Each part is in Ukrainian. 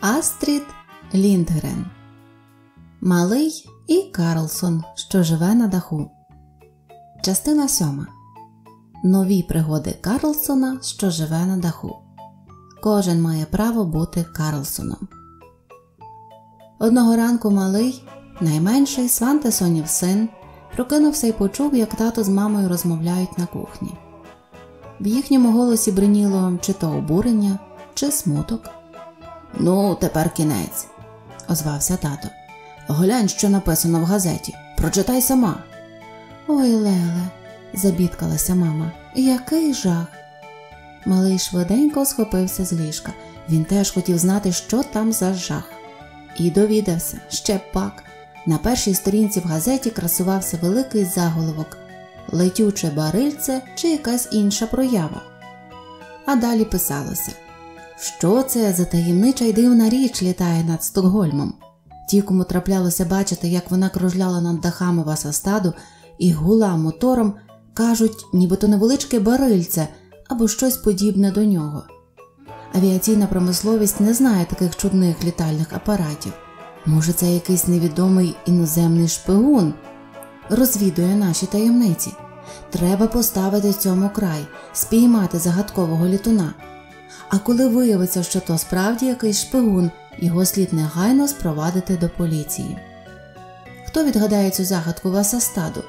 Астрід Ліндгрен, Малий і Карлсон, що живе на даху. Частина 7. Нові пригоди Карлсона, що живе на даху. Кожен має право бути Карлсоном. Одного ранку малий, найменший Свантесонів син, прокинувся і почув, як тато з мамою розмовляють на кухні. В їхньому голосі бриніло чи то обурення, чи смуток. Ну, тепер кінець, озвався тато. Глянь, що написано в газеті. Прочитай сама. Ой, Леле, забідкалася мама. Який жах. Малий швиденько схопився з ліжка. Він теж хотів знати, що там за жах. І довідався ще пак. На першій сторінці в газеті красувався великий заголовок летюче барильце чи якась інша проява. А далі писалося. Що це за таємнича й дивна річ літає над Стокгольмом? Ті, кому траплялося бачити, як вона кружляла над дахами васастаду і гула мотором, кажуть, нібито невеличке барильце або щось подібне до нього. Авіаційна промисловість не знає таких чудних літальних апаратів. Може, це якийсь невідомий іноземний шпигун розвідує наші таємниці. Треба поставити цьому край, спіймати загадкового літуна. А коли виявиться, що то справді якийсь шпигун, його слід негайно спровадити до поліції. Хто відгадає цю загадку Васастаду?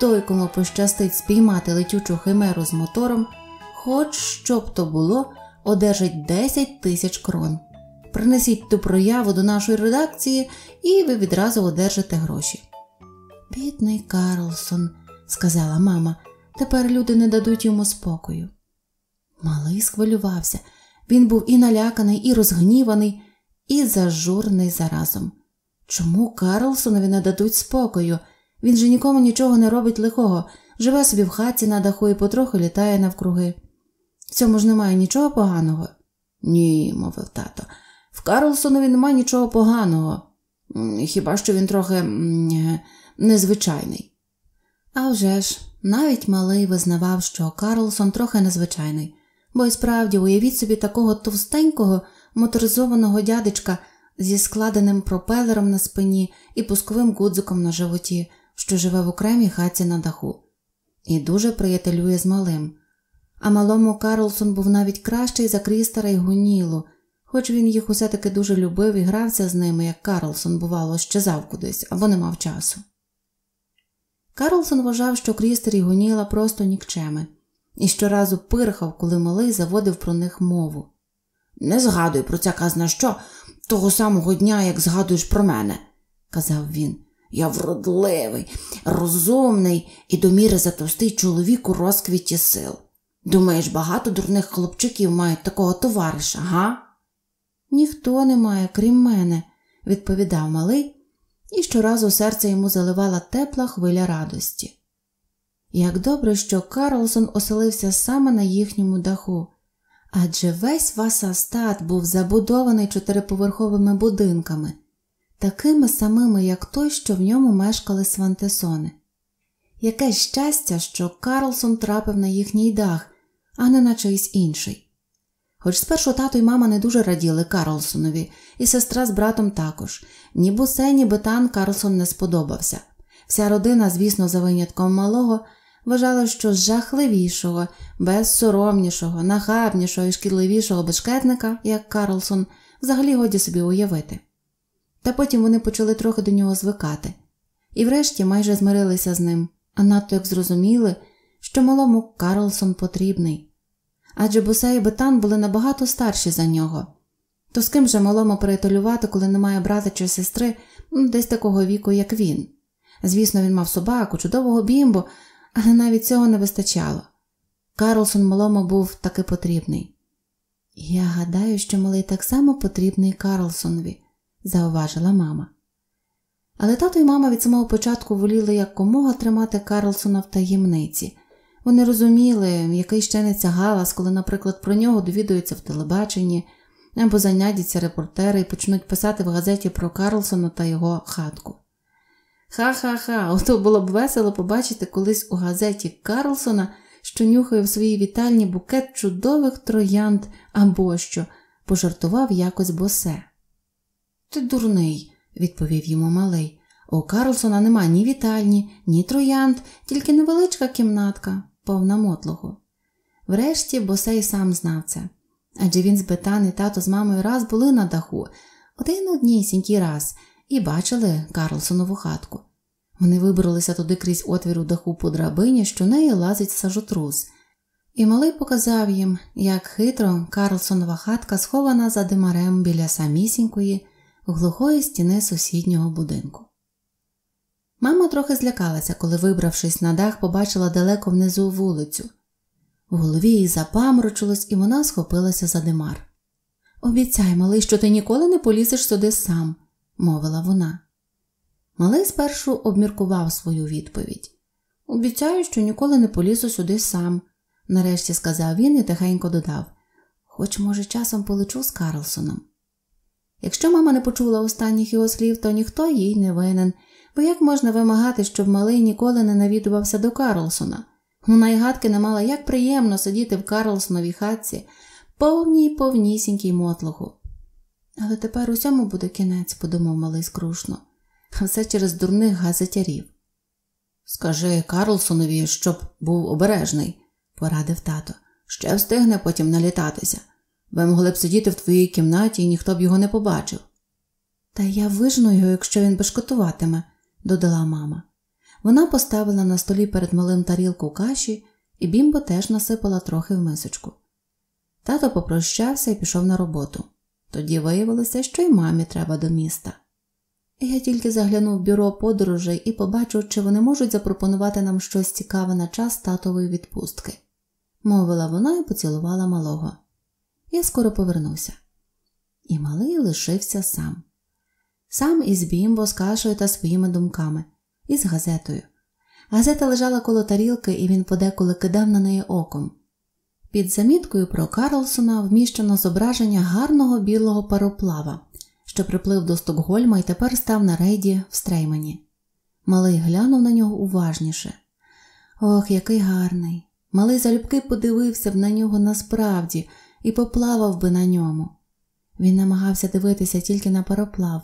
Той, кому пощастить спіймати летючу химеру з мотором, хоч що б то було, одержить 10 тисяч крон. Принесіть ту прояву до нашої редакції, і ви відразу одержите гроші. Бідний Карлсон, сказала мама, тепер люди не дадуть йому спокою. Малий схвилювався. Він був і наляканий, і розгніваний, і зажурний заразом. Чому Карлсонові не дадуть спокою? Він же нікому нічого не робить лихого, живе собі в хаті на даху і потроху літає навкруги. В цьому ж немає нічого поганого? Ні, мовив тато. В Карлсонові немає нічого поганого. Хіба що він трохи незвичайний. А вже ж, навіть малий визнавав, що Карлсон трохи незвичайний. Бо й справді уявіть собі такого товстенького моторизованого дядечка зі складеним пропелером на спині і пусковим гудзиком на животі, що живе в окремій хаті на даху, і дуже приятелює з малим. А малому Карлсон був навіть кращий за Крістера й гунілу, хоч він їх усе таки дуже любив і грався з ними, як Карлсон, бувало, щезав кудись або не мав часу. Карлсон вважав, що Крістер і гуніла просто нікчеми і щоразу пирхав, коли малий заводив про них мову. Не згадуй про це казна що того самого дня, як згадуєш про мене, казав він. Я вродливий, розумний і до міри затовстий чоловік у розквіті сил. Думаєш, багато дурних хлопчиків мають такого товариша, га? Ніхто не має, крім мене, відповідав малий, і щоразу серце йому заливала тепла хвиля радості. Як добре, що Карлсон оселився саме на їхньому даху, адже весь Васастат був забудований чотириповерховими будинками, такими самими, як той, що в ньому мешкали Свантесони. Яке щастя, що Карлсон трапив на їхній дах, а не на чийсь інший. Хоч спершу тато й мама не дуже раділи Карлсонові, і сестра з братом також, ні бусе, ні бетан Карлсон не сподобався. Вся родина, звісно, за винятком малого вважала, що жахливішого, безсоромнішого, нахабнішого і шкідливішого безшкетника, як Карлсон, взагалі годі собі уявити. Та потім вони почали трохи до нього звикати і врешті майже змирилися з ним, а надто як зрозуміли, що малому Карлсон потрібний. Адже Бусе і Бетан були набагато старші за нього. То з ким же малому перетолювати, коли немає брата чи сестри десь такого віку, як він? Звісно, він мав собаку, чудового Бімбу але навіть цього не вистачало. Карлсон малому був таки потрібний. Я гадаю, що малий так само потрібний Карлсонові, зауважила мама. Але тато і мама від самого початку воліли якомога тримати Карлсона в таємниці. Вони розуміли, який ще не галас, коли, наприклад, про нього довідуються в телебаченні або занядяться репортери і почнуть писати в газеті про Карлсона та його хатку. Ха-ха-ха, ото було б весело побачити колись у газеті Карлсона, що нюхає в своїй вітальні букет чудових троянд або що, пожартував якось босе. Ти дурний, відповів йому малий. У Карлсона нема ні вітальні, ні троянд, тільки невеличка кімнатка, повна мотлого. Врешті босей сам знав це. Адже він з бетан і тато з мамою раз були на даху, один однісінький раз, і бачили Карлсонову хатку. Вони вибралися туди крізь отвір у даху по драбині, що неї лазить сажотрус, і малий показав їм, як хитро Карлсонова хатка схована за димарем біля самісінької, глухої стіни сусіднього будинку. Мама трохи злякалася, коли, вибравшись на дах, побачила далеко внизу вулицю. В голові їй запамрочилось, і вона схопилася за димар. Обіцяй, малий, що ти ніколи не полізеш сюди сам, мовила вона. Малий спершу обміркував свою відповідь. Обіцяю, що ніколи не полізу сюди сам, нарешті сказав він і тихенько додав, хоч, може, часом полечу з Карлсоном. Якщо мама не почула останніх його слів, то ніхто їй не винен, бо як можна вимагати, щоб малий ніколи не навідувався до Карлсона? Вона ну, й гадки не мала як приємно сидіти в Карлсоновій хатці, повній повнісінькій мотлуху. Але тепер усьому буде кінець, подумав малий скрушно, все через дурних газетярів. Скажи Карлсонові, щоб був обережний, порадив тато, ще встигне потім налітатися. Ви могли б сидіти в твоїй кімнаті і ніхто б його не побачив. Та я вижну його, якщо він бешкотуватиме, додала мама. Вона поставила на столі перед малим тарілку каші, і бімбо теж насипала трохи в мисочку. Тато попрощався і пішов на роботу. Тоді виявилося, що й мамі треба до міста. Я тільки заглянув в бюро подорожей і побачив, чи вони можуть запропонувати нам щось цікаве на час татової відпустки, мовила вона і поцілувала малого. Я скоро повернуся. І малий лишився сам. Сам із бімбо з кашею та своїми думками, і з газетою. Газета лежала коло тарілки, і він подеколи кидав на неї оком. Під заміткою про Карлсона вміщено зображення гарного білого пароплава, що приплив до Стокгольма і тепер став на рейді в Стреймені. Малий глянув на нього уважніше. Ох, який гарний! Малий залюбки подивився б на нього насправді і поплавав би на ньому. Він намагався дивитися тільки на пароплав,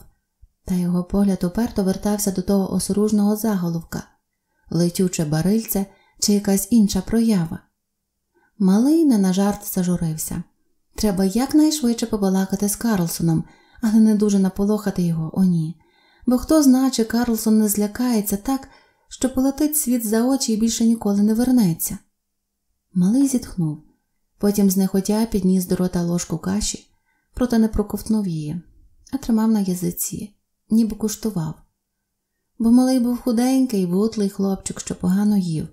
та його погляд уперто вертався до того осоружного заголовка летюче барильце чи якась інша проява. Малий не на жарт зажурився. Треба якнайшвидше побалакати з Карлсоном, але не дуже наполохати його, о ні. Бо хто знає, чи Карлсон не злякається так, що полетить світ за очі і більше ніколи не вернеться. Малий зітхнув, потім знехотя підніс до рота ложку каші, проте не проковтнув її, а тримав на язиці, ніби куштував. Бо малий був худенький, вутлий хлопчик, що погано їв.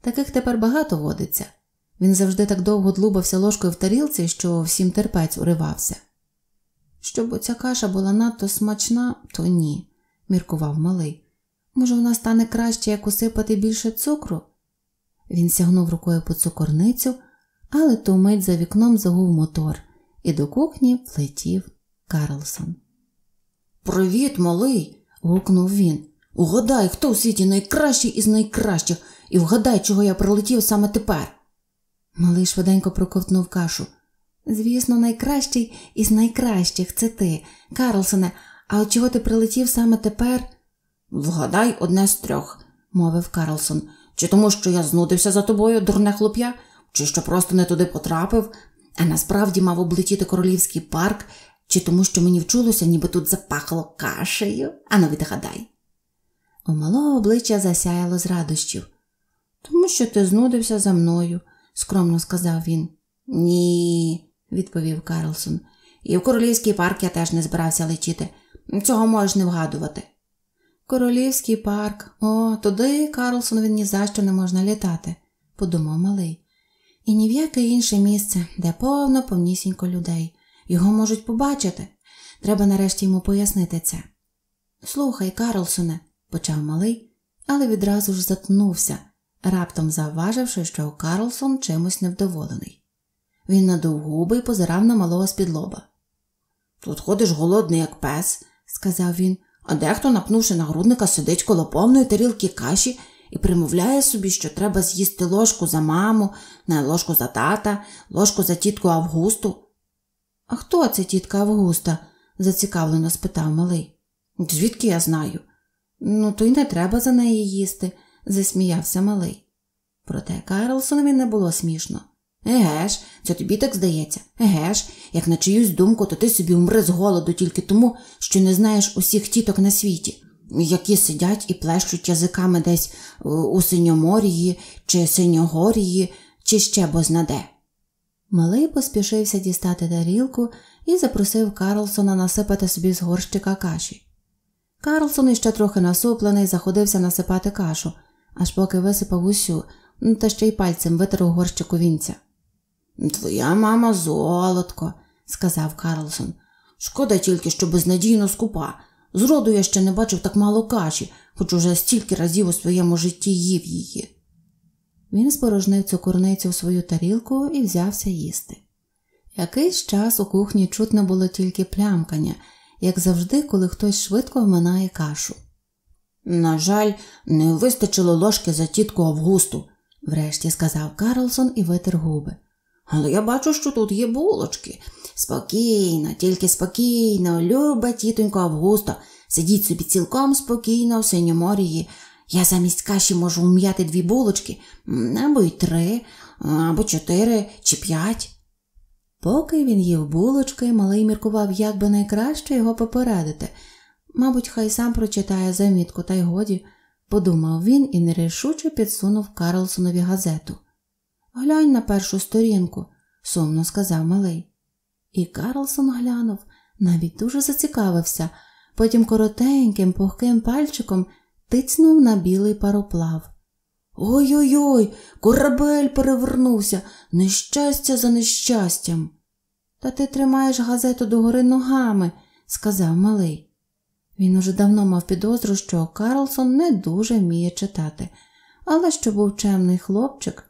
Таких тепер багато водиться. Він завжди так довго длубався ложкою в тарілці, що всім терпець уривався. Щоб оця каша була надто смачна, то ні, міркував малий. Може, вона стане краще, як усипати більше цукру? Він сягнув рукою по цукорницю, але ту мить за вікном загув мотор, і до кухні влетів Карлсон. Привіт, малий. гукнув він. Угадай, хто у світі найкращий із найкращих, і вгадай, чого я прилетів саме тепер. Малий швиденько проковтнув кашу. Звісно, найкращий із найкращих це ти, Карлсоне, а от чого ти прилетів саме тепер? Вгадай одне з трьох, мовив Карлсон. Чи тому, що я знудився за тобою, дурне хлоп'я, чи що просто не туди потрапив, а насправді мав облетіти королівський парк, чи тому, що мені вчулося, ніби тут запахло кашею, а ну відгадай. У малого обличчя засяяло з радощів. Тому що ти знудився за мною скромно сказав він. Ні, відповів Карлсон. І в королівський парк я теж не збирався лечити. Цього можеш не вгадувати. Королівський парк, о, туди, Карлсон, він ні за що не можна літати, подумав малий. І ні в яке інше місце, де повно повнісінько людей. Його можуть побачити. Треба нарешті йому пояснити це. Слухай, Карлсоне, почав малий, але відразу ж затнувся, раптом завваживши, що Карлсон чимось невдоволений. Він надув губи і позирав на малого з-під лоба. Тут ходиш голодний, як пес, сказав він, а дехто, напнувши на грудника, сидить коло повної тарілки каші і примовляє собі, що треба з'їсти ложку за маму, не ложку за тата, ложку за тітку Августу. А хто це тітка Августа? зацікавлено спитав малий. Звідки я знаю? Ну, то й не треба за неї їсти засміявся малий. Проте Карлсонові не було смішно. Еге ж, це тобі так здається, еге ж, як на чиюсь думку, то ти собі умри з голоду тільки тому, що не знаєш усіх тіток на світі, які сидять і плещуть язиками десь е, у Синьоморії чи Синьогорії, чи ще бознаде. Малий поспішився дістати тарілку і запросив Карлсона насипати собі з горщика каші. Карлсон іще трохи насуплений, заходився насипати кашу аж поки висипав усю, ну, та ще й пальцем витер у горщику вінця. Твоя мама золотко, сказав Карлсон. Шкода тільки, що безнадійно скупа. Зроду я ще не бачив так мало каші, хоч уже стільки разів у своєму житті їв її. Він спорожнив цю курницю в свою тарілку і взявся їсти. Якийсь час у кухні чутно було тільки плямкання, як завжди, коли хтось швидко вминає кашу. На жаль, не вистачило ложки за тітку Августу, врешті сказав Карлсон і витер губи. Але я бачу, що тут є булочки. Спокійно, тільки спокійно, люба тітонько Августа, сидіть собі цілком спокійно в Синьоморії. Я замість каші можу вм'яти дві булочки, або й три, або чотири чи п'ять. Поки він їв булочки, малий міркував, як би найкраще його попередити. Мабуть, хай сам прочитає замітку, та й годі, подумав він і нерішуче підсунув Карлсонові газету. Глянь на першу сторінку, сумно сказав малий. І Карлсон глянув, навіть дуже зацікавився, потім коротеньким, пухким пальчиком тицнув на білий пароплав. Ой-ой, ой корабель перевернувся, нещастя за нещастям. Та ти тримаєш газету догори ногами, сказав малий. Він уже давно мав підозру, що Карлсон не дуже вміє читати, але що був чемний хлопчик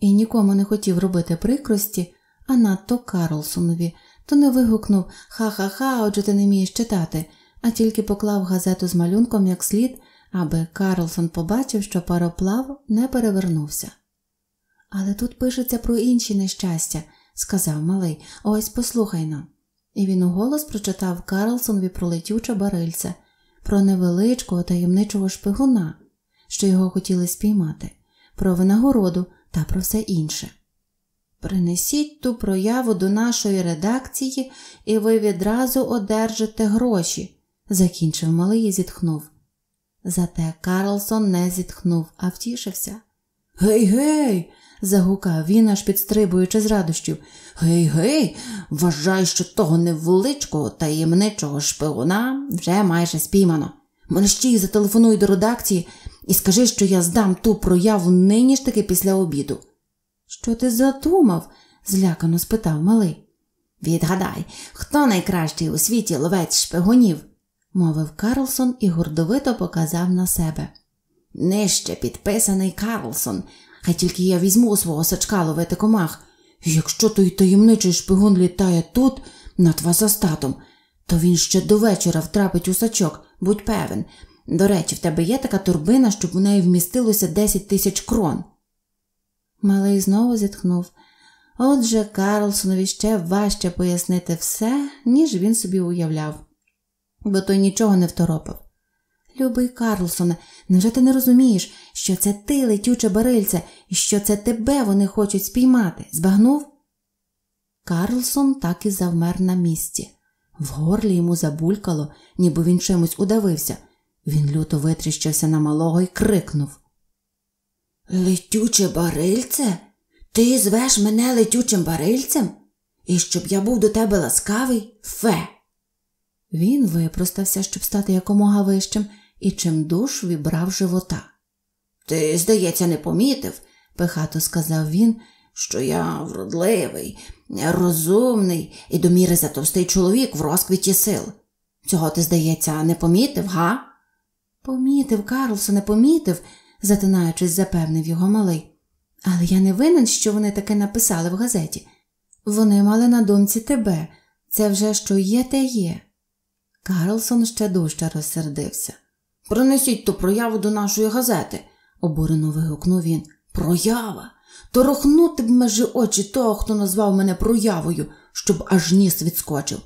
і нікому не хотів робити прикрості, а надто Карлсонові, то не вигукнув Ха-ха-ха, отже ти не вмієш читати, а тільки поклав газету з малюнком як слід, аби Карлсон побачив, що пароплав не перевернувся. Але тут пишеться про інші нещастя, сказав малий, ось послухай нам і він уголос прочитав Карлсонові про летюче барильце, про невеличкого таємничого шпигуна, що його хотіли спіймати, про винагороду та про все інше. Принесіть ту прояву до нашої редакції, і ви відразу одержите гроші, закінчив малий і зітхнув. Зате Карлсон не зітхнув, а втішився. Гей, гей, загукав він, аж підстрибуючи з радощів. Гей, гей, вважай, що того невеличкого таємничого шпигуна вже майже спіймано. Мерщій зателефонуй до редакції і скажи, що я здам ту прояву нині ж таки після обіду. Що ти задумав? злякано спитав малий. Відгадай, хто найкращий у світі ловець шпигунів, мовив Карлсон і гордовито показав на себе. Нижче підписаний Карлсон, хай тільки я візьму у свого сачка ловити комах. І якщо той таємничий шпигун літає тут, над вас статом, то він ще до вечора втрапить у сачок, будь певен. До речі, в тебе є така турбина, щоб у неї вмістилося 10 тисяч крон. Малий знову зітхнув. Отже, Карлсонові ще важче пояснити все, ніж він собі уявляв, бо той нічого не второпав. Любий Карлсоне, невже ти не розумієш, що це ти летюче барильце, і що це тебе вони хочуть спіймати? Збагнув? Карлсон так і завмер на місці. В горлі йому забулькало, ніби він чимось удавився. Він люто витріщився на малого і крикнув. Летюче барильце? Ти звеш мене летючим барильцем? І щоб я був до тебе ласкавий, фе. Він випростався, щоб стати якомога вищим і чимдуж вібрав живота. Ти, здається, не помітив, пихато сказав він, що я вродливий, розумний і до міри затовстий чоловік в розквіті сил. Цього ти, здається, не помітив, га? Помітив, Карлсон, не помітив, затинаючись, запевнив його малий. Але я не винен, що вони таке написали в газеті. Вони мали на думці тебе. Це вже що є, те є. Карлсон ще дужче розсердився. Принесіть ту прояву до нашої газети, обурено вигукнув він. Проява. Торохнути б межі очі того, хто назвав мене проявою, щоб аж ніс відскочив.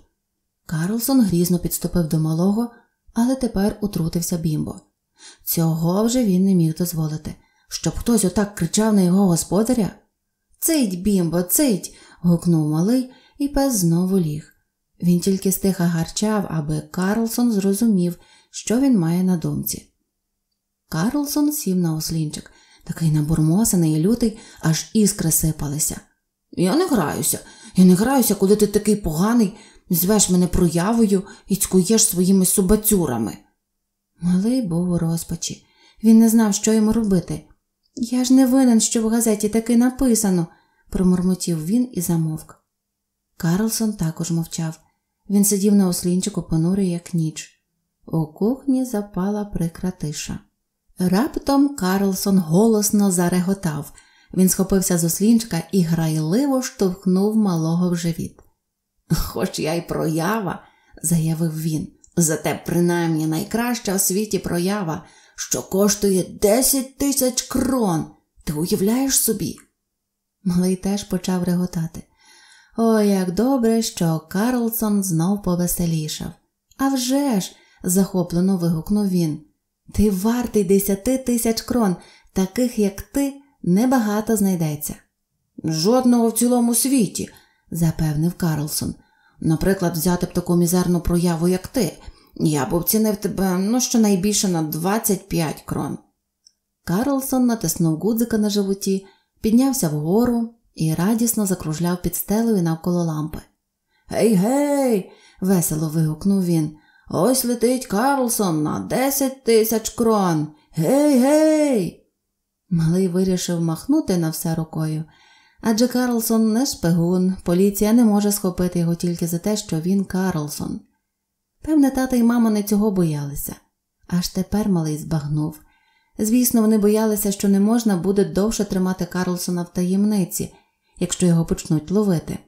Карлсон грізно підступив до малого, але тепер утрутився бімбо. Цього вже він не міг дозволити, щоб хтось отак кричав на його господаря. Цить, бімбо, цить. гукнув малий, і пес знову ліг. Він тільки стиха гарчав, аби Карлсон зрозумів, що він має на думці. Карлсон сів на ослінчик, такий набурмосаний і лютий, аж іскри сипалися. Я не граюся, я не граюся, коли ти такий поганий, звеш мене проявою і цькуєш своїми субацюрами. Малий був у розпачі. Він не знав, що йому робити. Я ж не винен, що в газеті таки написано, промормотів він і замовк. Карлсон також мовчав. Він сидів на ослінчику понурий, як ніч. У кухні запала прикра тиша. Раптом Карлсон голосно зареготав. Він схопився з ослінчка і грайливо штовхнув малого в живіт. Хоч я й проява, заявив він, зате принаймні найкраща у світі проява, що коштує 10 тисяч крон. Ти уявляєш собі? Малий теж почав реготати. О, як добре, що Карлсон знов повеселішав. «А вже ж!» захоплено вигукнув він. Ти вартий десяти тисяч крон, таких, як ти, небагато знайдеться. Жодного в цілому світі, запевнив Карлсон. Наприклад, взяти б таку мізерну прояву, як ти. Я б оцінив тебе ну, щонайбільше на 25 крон. Карлсон натиснув гудзика на животі, піднявся вгору і радісно закружляв під стелею навколо лампи. Гей, гей, весело вигукнув він. Ось летить Карлсон на десять тисяч крон. Гей, гей. Малий вирішив махнути на все рукою. Адже Карлсон не шпигун, поліція не може схопити його тільки за те, що він Карлсон. Певне, тата і мама не цього боялися. Аж тепер малий збагнув. Звісно, вони боялися, що не можна буде довше тримати Карлсона в таємниці, якщо його почнуть ловити.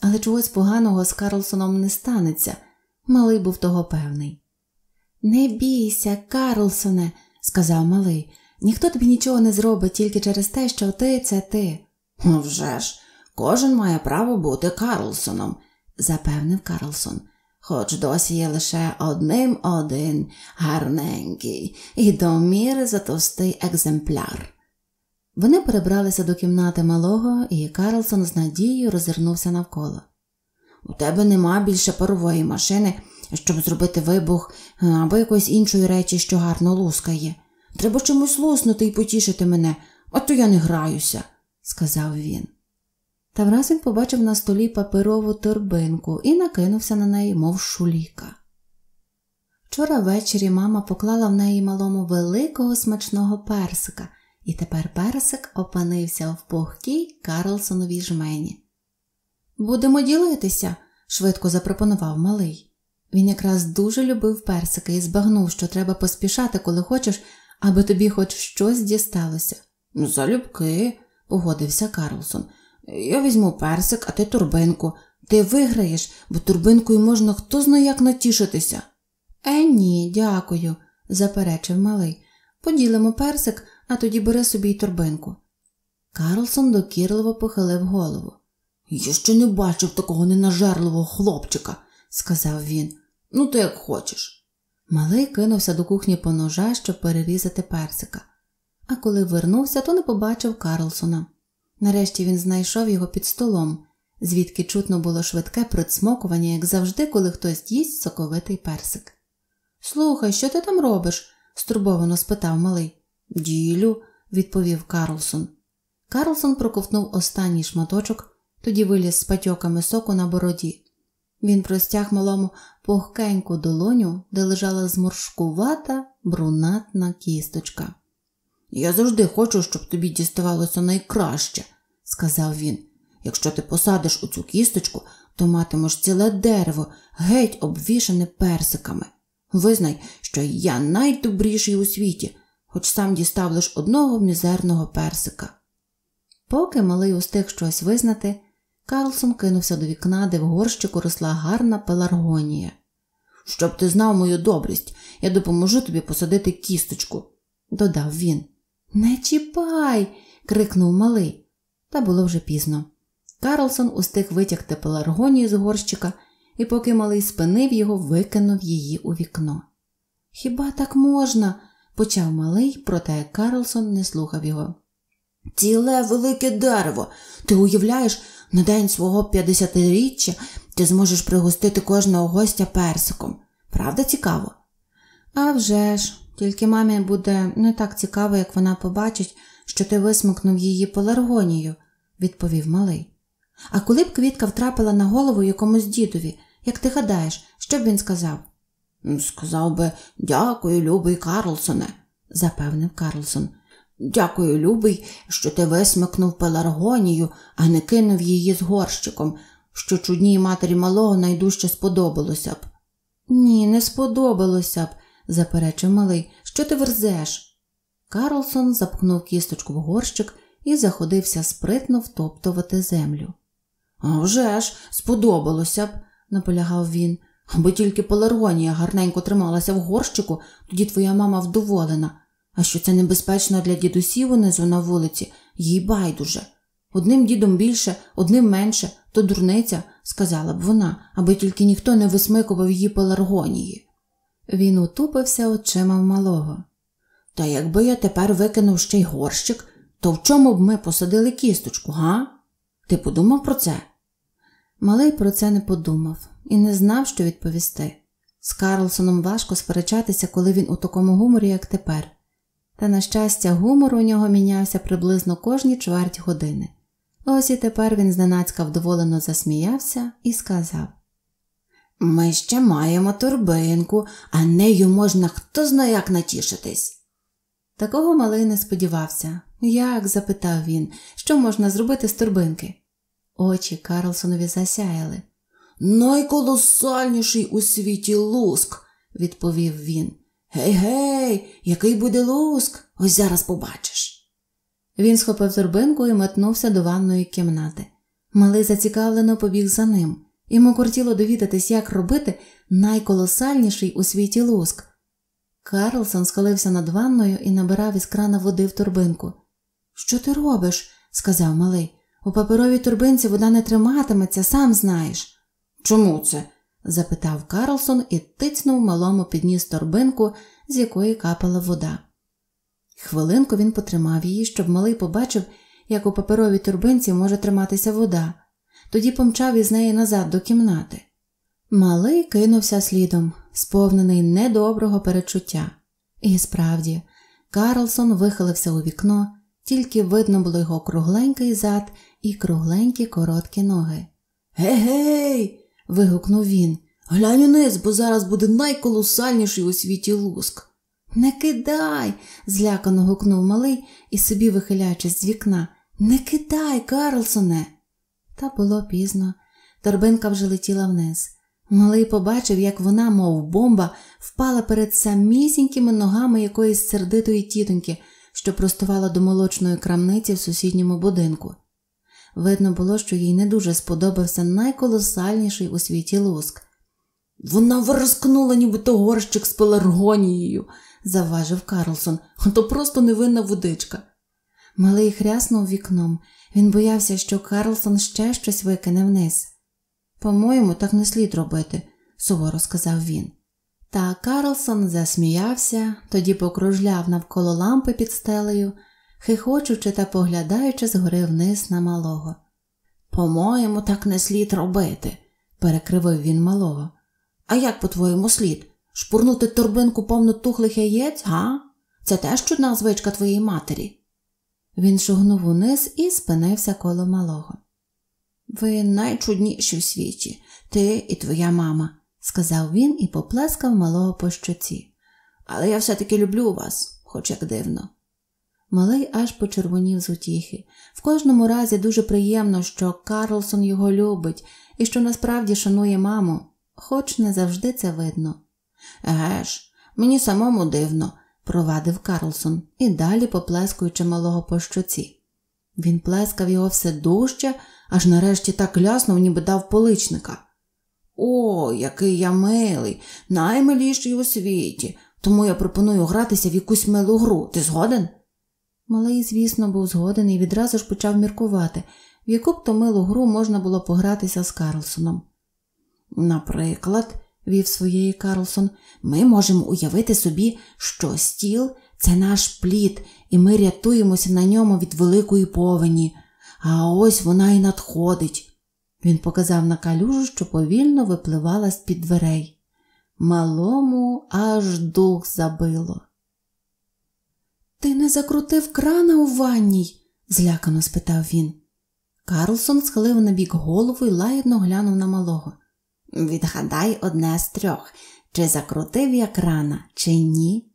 Але чогось поганого з Карлсоном не станеться. Малий був того певний. Не бійся, Карлсоне, сказав малий, ніхто тобі нічого не зробить тільки через те, що ти це ти. «Ну вже ж, кожен має право бути Карлсоном, запевнив Карлсон. Хоч досі є лише одним один гарненький і до міри затовстий екземпляр. Вони перебралися до кімнати малого, і Карлсон з надією розвернувся навколо. У тебе нема більше парової машини, щоб зробити вибух е, або якоїсь іншої речі, що гарно лускає. Треба чомусь луснути і потішити мене, а то я не граюся, сказав він. Та враз він побачив на столі паперову торбинку і накинувся на неї, мов шуліка. Вчора ввечері мама поклала в неї малому великого смачного персика, і тепер персик опинився в пухкій Карлсоновій жмені. Будемо ділитися, швидко запропонував малий. Він якраз дуже любив персики і збагнув, що треба поспішати, коли хочеш, аби тобі хоч щось дісталося. Залюбки, погодився Карлсон. Я візьму персик, а ти турбинку. Ти виграєш, бо турбинкою можна хто зна як натішитися. Е, ні, дякую, заперечив малий. Поділимо персик, а тоді бери собі й турбинку. Карлсон докірливо похилив голову. Я ще не бачив такого ненажерливого хлопчика, сказав він. Ну, ти як хочеш. Малий кинувся до кухні по ножа, щоб перерізати персика, а коли вернувся, то не побачив Карлсона. Нарешті він знайшов його під столом, звідки чутно було швидке прицмокування, як завжди, коли хтось їсть соковитий персик. Слухай, що ти там робиш? стурбовано спитав малий. Ділю, відповів Карлсон. Карлсон проковтнув останній шматочок тоді виліз з патьоками соку на бороді. Він простяг малому пухкеньку долоню, де лежала зморшкувата брунатна кісточка. Я завжди хочу, щоб тобі діставалося найкраще, сказав він. Якщо ти посадиш у цю кісточку, то матимеш ціле дерево, геть обвішане персиками. Визнай, що я найдобріший у світі, хоч сам дістав одного мізерного персика. Поки малий устиг щось визнати, Карлсон кинувся до вікна, де в горщику росла гарна пеларгонія. Щоб ти знав мою добрість, я допоможу тобі посадити кісточку, додав він. Не чіпай. крикнув малий, та було вже пізно. Карлсон устиг витягти пеларгонію з горщика і, поки малий спинив його, викинув її у вікно. Хіба так можна? почав малий, проте Карлсон не слухав його. Ціле велике дерево. Ти уявляєш, на день свого 50-річчя ти зможеш пригостити кожного гостя персиком. Правда цікаво? А вже ж, тільки мамі буде не так цікаво, як вона побачить, що ти висмикнув її поларгонію, відповів малий. А коли б квітка втрапила на голову якомусь дідові, як ти гадаєш, що б він сказав? Сказав би дякую, любий Карлсоне, запевнив Карлсон. Дякую, любий, що ти висмикнув пеларгонію, а не кинув її з горщиком, що чудній матері малого найдужче сподобалося б. Ні, не сподобалося б, заперечив малий. Що ти верзеш? Карлсон запхнув кісточку в горщик і заходився спритно втоптувати землю. «А вже ж, сподобалося б, наполягав він, аби тільки пеларгонія гарненько трималася в горщику, тоді твоя мама вдоволена. А що це небезпечно для дідусів унизу на вулиці, їй байдуже. Одним дідом більше, одним менше, то дурниця, сказала б вона, аби тільки ніхто не висмикував її пеларгонії. Він утупився очима в малого. Та якби я тепер викинув ще й горщик, то в чому б ми посадили кісточку, га? Ти подумав про це? Малий про це не подумав і не знав, що відповісти. З Карлсоном важко сперечатися, коли він у такому гуморі, як тепер. Та, на щастя, гумор у нього мінявся приблизно кожні чверть години. Ось і тепер він зненацька вдоволено засміявся і сказав Ми ще маємо турбинку, а нею можна хто зна як натішитись. Такого малий не сподівався. Як? запитав він, що можна зробити з турбинки? Очі Карлсонові засяяли. Найколосальніший у світі луск, відповів він. Гей, гей, який буде луск, ось зараз побачиш. Він схопив торбинку і метнувся до ванної кімнати. Малий зацікавлено побіг за ним. Йому кортіло довідатись, як робити найколосальніший у світі луск. Карлсон схилився над ванною і набирав із крана води в торбинку. Що ти робиш? сказав малий. У паперовій торбинці вода не триматиметься, сам знаєш. Чому це? запитав Карлсон і тицьнув малому підніс торбинку, з якої капала вода. Хвилинку він потримав її, щоб малий побачив, як у паперовій турбинці може триматися вода, тоді помчав із неї назад до кімнати. Малий кинувся слідом, сповнений недоброго перечуття. І справді, Карлсон вихилився у вікно, тільки видно було його кругленький зад і кругленькі короткі ноги. Гей, гей вигукнув він. Глянь униз, бо зараз буде найколосальніший у світі луск. Не кидай, злякано гукнув малий і собі вихиляючись з вікна. Не кидай, Карлсоне. Та було пізно. Торбинка вже летіла вниз. Малий побачив, як вона, мов бомба, впала перед самісінькими ногами якоїсь сердитої тітоньки, що простувала до молочної крамниці в сусідньому будинку. Видно було, що їй не дуже сподобався найколосальніший у світі луск. Вона вирозкнула, нібито горщик з пеларгонією, заважив Карлсон, то просто невинна водичка. Малий хряснув вікном. Він боявся, що Карлсон ще щось викине вниз. По-моєму, так не слід робити, суворо сказав він. Та Карлсон засміявся, тоді покружляв навколо лампи під стелею хихочучи та поглядаючи згори вниз на малого. По-моєму, так не слід робити, перекривив він малого. А як, по-твоєму, слід? Шпурнути торбинку повну тухлих яєць, га? Це теж чудна звичка твоєї матері. Він шугнув униз і спинився коло малого. Ви найчудніші в світі, ти і твоя мама, сказав він і поплескав малого по щоці. Але я все таки люблю вас, хоч як дивно. Малий аж почервонів з утіхи. В кожному разі дуже приємно, що Карлсон його любить і що насправді шанує маму, хоч не завжди це видно. Еге ж, мені самому дивно, провадив Карлсон і далі поплескуючи малого по щоці. Він плескав його все дужче, аж нарешті так ляснув, ніби дав поличника. О, який я милий, наймиліший у світі. Тому я пропоную гратися в якусь милу гру. Ти згоден? Малий, звісно, був згоден і відразу ж почав міркувати, в яку б то милу гру можна було погратися з Карлсоном. Наприклад, вів своєї Карлсон, ми можемо уявити собі, що стіл це наш плід, і ми рятуємося на ньому від великої повені, а ось вона і надходить. Він показав на калюжу, що повільно випливала з-під дверей. Малому аж дух забило. Ти не закрутив крана у ванній? злякано спитав він. Карлсон схилив на бік голову і лагідно глянув на малого. Відгадай одне з трьох, чи закрутив я крана, чи ні.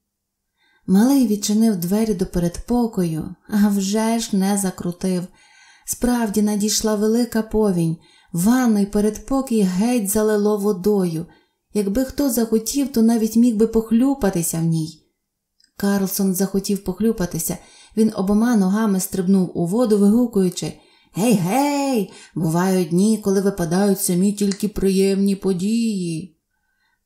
Малий відчинив двері до передпокою, а вже ж не закрутив. Справді надійшла велика повінь, ванну й передпокій геть залило водою. Якби хто захотів, то навіть міг би похлюпатися в ній. Карлсон захотів похлюпатися. Він обома ногами стрибнув у воду, вигукуючи Гей, гей, бувають дні, коли випадають самі тільки приємні події.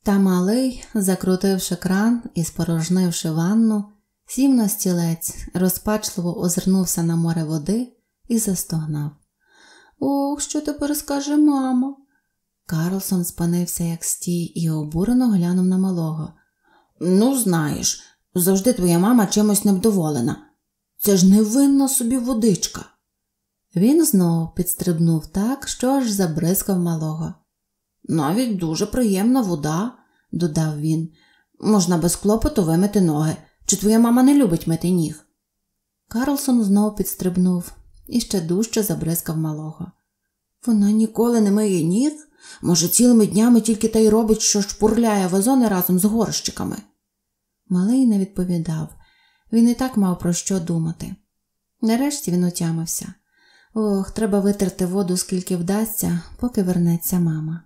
Та малий, закрутивши кран і спорожнивши ванну, сів на стілець, розпачливо озирнувся на море води і застогнав. Ох, що тепер скаже мама? Карлсон спанився, як стій, і обурено глянув на малого. Ну, знаєш, Завжди твоя мама чимось невдоволена. Це ж невинна собі водичка. Він знову підстрибнув так, що аж забризкав малого. Навіть дуже приємна вода, додав він, можна без клопоту вимити ноги. Чи твоя мама не любить мити ніг? Карлсон знову підстрибнув і ще дужче забризкав малого. Вона ніколи не миє ніг. Може, цілими днями тільки та й робить, що шпурляє вазони разом з горщиками. Малий не відповідав він і так мав про що думати. Нарешті він отямився ох, треба витерти воду, скільки вдасться, поки вернеться мама.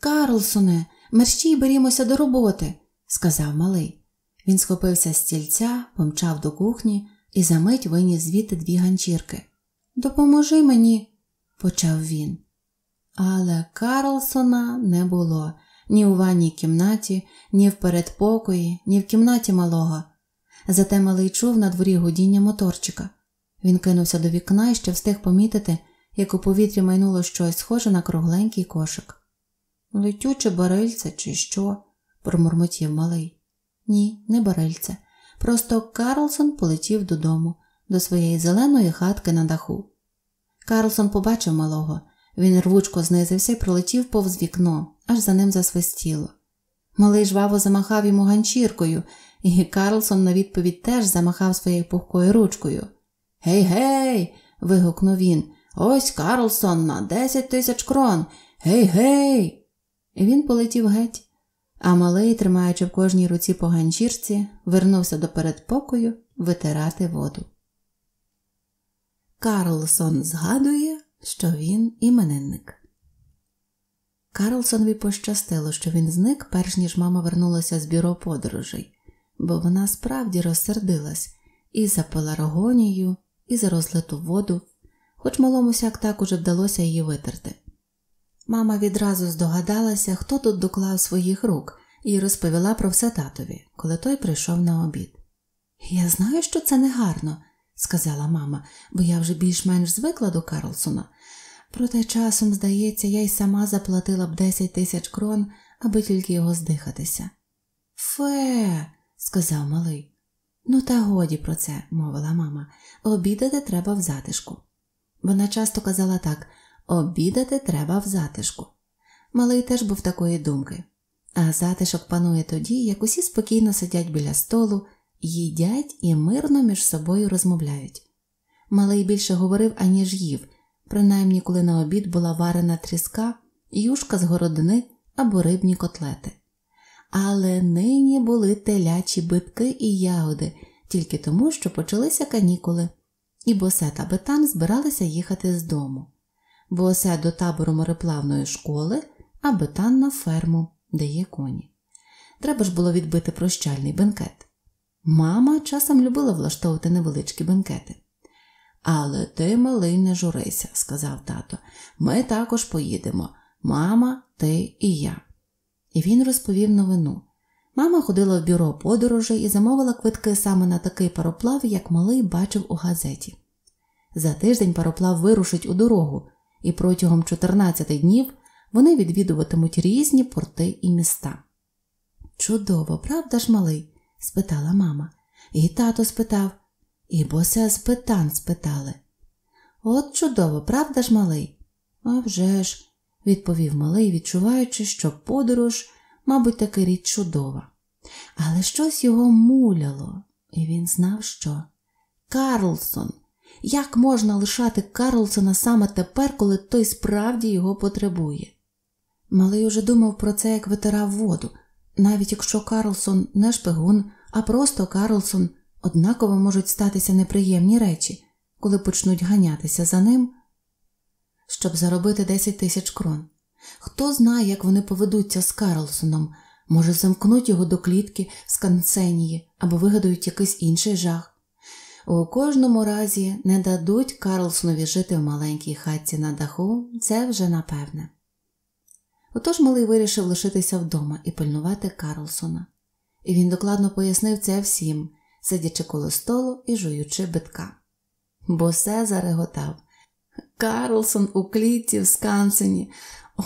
Карлсоне, мерщій берімося до роботи, сказав малий. Він схопився з стільця, помчав до кухні і за мить виніс звідти дві ганчірки. Допоможи мені, почав він. Але Карлсона не було ні у ванній кімнаті, ні в передпокої, ні в кімнаті малого. Зате малий чув на дворі гудіння моторчика. Він кинувся до вікна і ще встиг помітити, як у повітрі майнуло щось схоже на кругленький кошик. Летюче барильце, чи що? промурмотів малий. Ні, не барильце. Просто Карлсон полетів додому, до своєї зеленої хатки на даху. Карлсон побачив малого, він рвучко знизився і пролетів повз вікно, аж за ним засвистіло. Малий жваво замахав йому ганчіркою, і Карлсон на відповідь теж замахав своєю пухкою ручкою. Гей, гей. вигукнув він. Ось Карлсон на десять тисяч крон. Гей, гей. І він полетів геть. А малий, тримаючи в кожній руці по ганчірці, вернувся до передпокою витирати воду. Карлсон згадує що він іменинник. Карлсонові пощастило, що він зник, перш ніж мама вернулася з бюро подорожей, бо вона справді розсердилась і за пеларагонію, і за розлиту воду, хоч малому сяк так уже вдалося її витерти. Мама відразу здогадалася, хто тут доклав своїх рук, і розповіла про все татові, коли той прийшов на обід. Я знаю, що це негарно, сказала мама, бо я вже більш-менш звикла до Карлсона. Проте часом, здається, я й сама заплатила б 10 тисяч крон, аби тільки його здихатися. Фе, сказав малий. Ну, та годі про це, мовила мама, обідати треба в затишку. Вона часто казала так обідати треба в затишку. Малий теж був такої думки, а затишок панує тоді, як усі спокійно сидять біля столу, їдять і мирно між собою розмовляють. Малий більше говорив, аніж їв, принаймні, коли на обід була варена тріска, юшка з городини або рибні котлети. Але нині були телячі битки і ягоди тільки тому, що почалися канікули, і Босет аби там збиралися їхати з дому. Босет до табору мореплавної школи, а бетан на ферму, де є коні. Треба ж було відбити прощальний бенкет. Мама часом любила влаштовувати невеличкі бенкети. Але ти, малий, не журися, сказав тато. Ми також поїдемо. Мама, ти і я. І він розповів новину. Мама ходила в бюро подорожей і замовила квитки саме на такий пароплав, як малий бачив у газеті. За тиждень пароплав вирушить у дорогу, і протягом 14 днів вони відвідуватимуть різні порти і міста. Чудово, правда ж, малий? спитала мама. І тато спитав, і бося з питан спитали. От чудово, правда ж, малий? «А вже ж», – відповів малий, відчуваючи, що подорож, мабуть, таки річ чудова. Але щось його муляло, і він знав, що. Карлсон! Як можна лишати Карлсона саме тепер, коли той справді його потребує? Малий уже думав про це, як витирав воду, навіть якщо Карлсон не шпигун, а просто Карлсон, однаково можуть статися неприємні речі, коли почнуть ганятися за ним, щоб заробити 10 тисяч крон. Хто знає, як вони поведуться з Карлсоном, може, замкнуть його до клітки з канценії або вигадують якийсь інший жах. У кожному разі не дадуть Карлсонові жити в маленькій хатці на даху, це вже напевне. Отож малий вирішив лишитися вдома і пильнувати Карлсона. І він докладно пояснив це всім, сидячи коло столу і жуючи битка. Босе зареготав Карлсон у клітці в Скансені.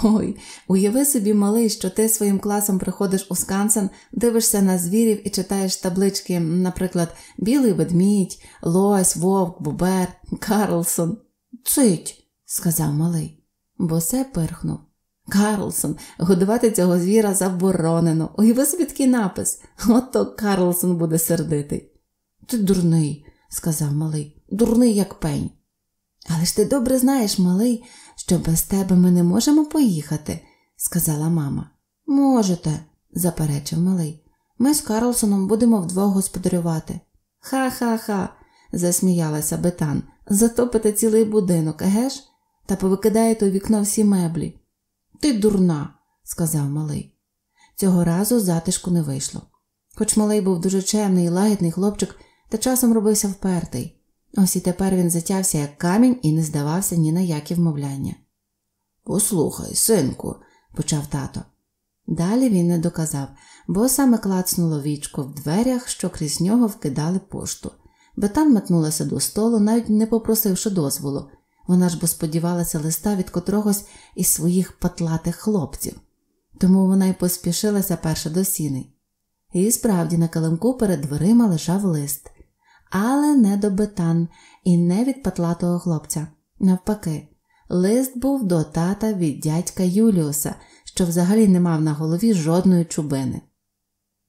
Ой, уяви собі, малий, що ти своїм класом приходиш у Скансен, дивишся на звірів і читаєш таблички, наприклад, Білий ведмідь, Лось, Вовк, Бубер, Карлсон. Цить, сказав малий. Босе пирхнув. Карлсон, годувати цього звіра заборонено. Уяви собі такий напис. Ото Карлсон буде сердитий. Ти дурний, сказав малий, дурний, як пень. Але ж ти добре знаєш, малий, що без тебе ми не можемо поїхати, сказала мама. Можете, заперечив малий. Ми з Карлсоном будемо вдвох господарювати. Ха ха ха, засміялася Бетан. Затопите цілий будинок, еге ж? Та повикидаєте у вікно всі меблі. Ти дурна, сказав малий. Цього разу затишку не вийшло. Хоч малий був дуже чемний і лагідний хлопчик, та часом робився впертий. Ось і тепер він затявся як камінь і не здавався ні на які вмовляння. Послухай, синку, почав тато. Далі він не доказав, бо саме клацнуло вічко в дверях, що крізь нього вкидали пошту. Бетан метнулася до столу, навіть не попросивши дозволу, вона ж бо сподівалася листа від котрогось із своїх патлатих хлопців, тому вона й поспішилася перша до сіни. І справді на калимку перед дверима лежав лист, але не до бетан і не від патлатого хлопця. Навпаки, лист був до тата від дядька Юліуса, що взагалі не мав на голові жодної чубини.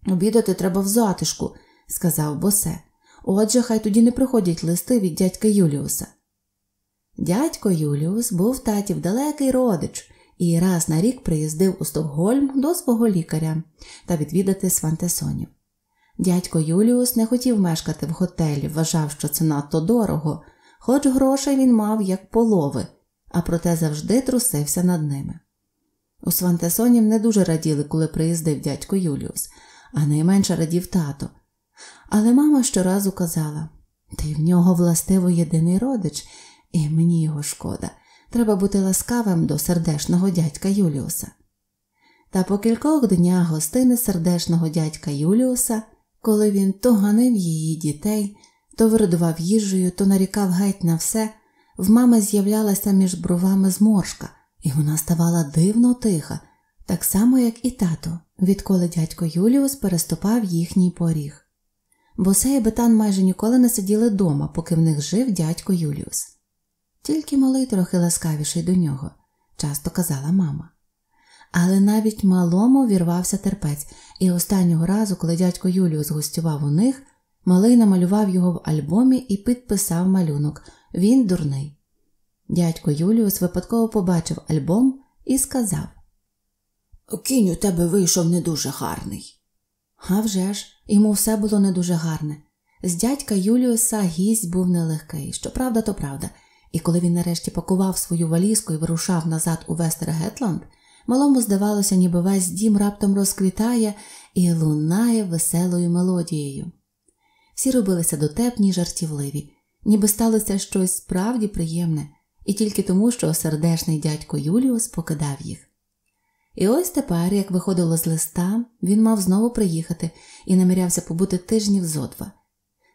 Обідати треба в затишку, сказав босе. Отже, хай тоді не приходять листи від дядька Юліуса. Дядько Юліус був татів далекий родич і раз на рік приїздив у Стокгольм до свого лікаря та відвідати Свантесонів. Дядько Юліус не хотів мешкати в готелі, вважав, що це надто дорого, хоч грошей він мав як полови, а проте завжди трусився над ними. У Свантесонів не дуже раділи, коли приїздив дядько Юліус, а найменше радів тато. Але мама щоразу казала ти в нього властиво єдиний родич, і мені його шкода. Треба бути ласкавим до сердешного дядька Юліуса. Та по кількох днях гостини сердешного дядька Юліуса, коли він то ганив її дітей, то виродував їжею, то нарікав геть на все, в мами з'являлася між бровами зморшка, і вона ставала дивно тиха, так само, як і тато, відколи дядько Юліус переступав їхній поріг. Бо і Бетан майже ніколи не сиділи дома, поки в них жив дядько Юліус тільки малий трохи ласкавіший до нього, часто казала мама. Але навіть малому вірвався терпець, і останнього разу, коли дядько Юліус гостював у них, малий намалював його в альбомі і підписав малюнок він дурний. Дядько Юліус випадково побачив альбом і сказав: Кінь у тебе вийшов не дуже гарний. А вже ж, йому все було не дуже гарне. З дядька Юліуса гість був нелегкий, щоправда, то правда. І коли він нарешті пакував свою валізку і вирушав назад у Вестергетланд, малому здавалося, ніби весь дім раптом розквітає і лунає веселою мелодією. Всі робилися дотепні й жартівливі, ніби сталося щось справді приємне, і тільки тому, що сердешний дядько Юліус покидав їх. І ось тепер, як виходило з листа, він мав знову приїхати і намірявся побути тижнів зо два –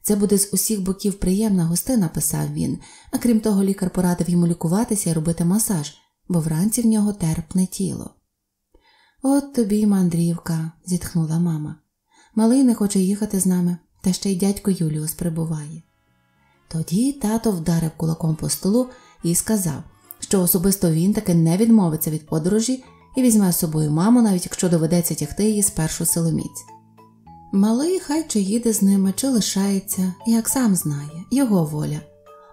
це буде з усіх боків приємна гостина, писав він, а крім того, лікар порадив йому лікуватися і робити масаж, бо вранці в нього терпне тіло. От тобі й мандрівка, зітхнула мама. Малий не хоче їхати з нами, та ще й дядько Юліус прибуває. Тоді тато вдарив кулаком по столу і сказав, що особисто він таки не відмовиться від подорожі і візьме з собою маму, навіть якщо доведеться тягти її спершу силоміць. Малий хай чи їде з ними, чи лишається, як сам знає, його воля.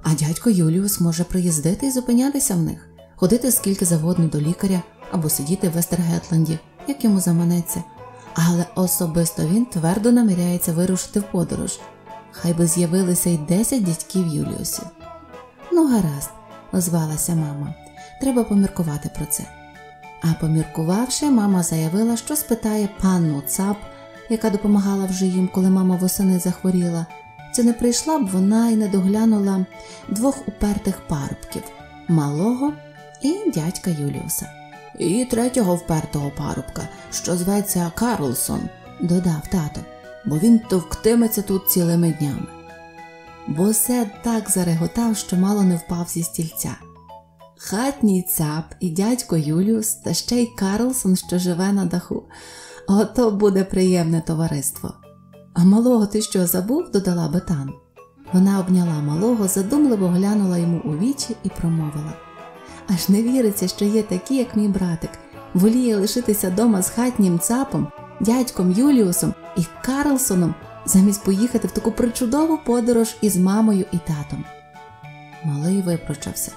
А дядько Юліус може приїздити і зупинятися в них, ходити скільки завгодно до лікаря або сидіти в Вестергетленді, як йому заманеться. Але особисто він твердо наміряється вирушити в подорож, хай би з'явилися й десять дядьків Юліусів. Ну, гаразд, озвалася мама, треба поміркувати про це. А поміркувавши, мама заявила, що спитає панну Цап яка допомагала вже їм, коли мама восени захворіла. Це не прийшла б вона і не доглянула двох упертих парубків малого і дядька Юліуса. І третього впертого парубка, що зветься Карлсон, додав тато, бо він товктиметься тут цілими днями. Босе так зареготав, що мало не впав зі стільця. Хатній цап і дядько Юліус та ще й Карлсон, що живе на даху. Ото буде приємне товариство. А малого ти що забув? додала Бетан. Вона обняла малого, задумливо глянула йому у вічі і промовила Аж не віриться, що є такі, як мій братик, воліє лишитися дома з хатнім цапом, дядьком Юліусом і Карлсоном, замість поїхати в таку причудову подорож із мамою і татом. Малий випрочався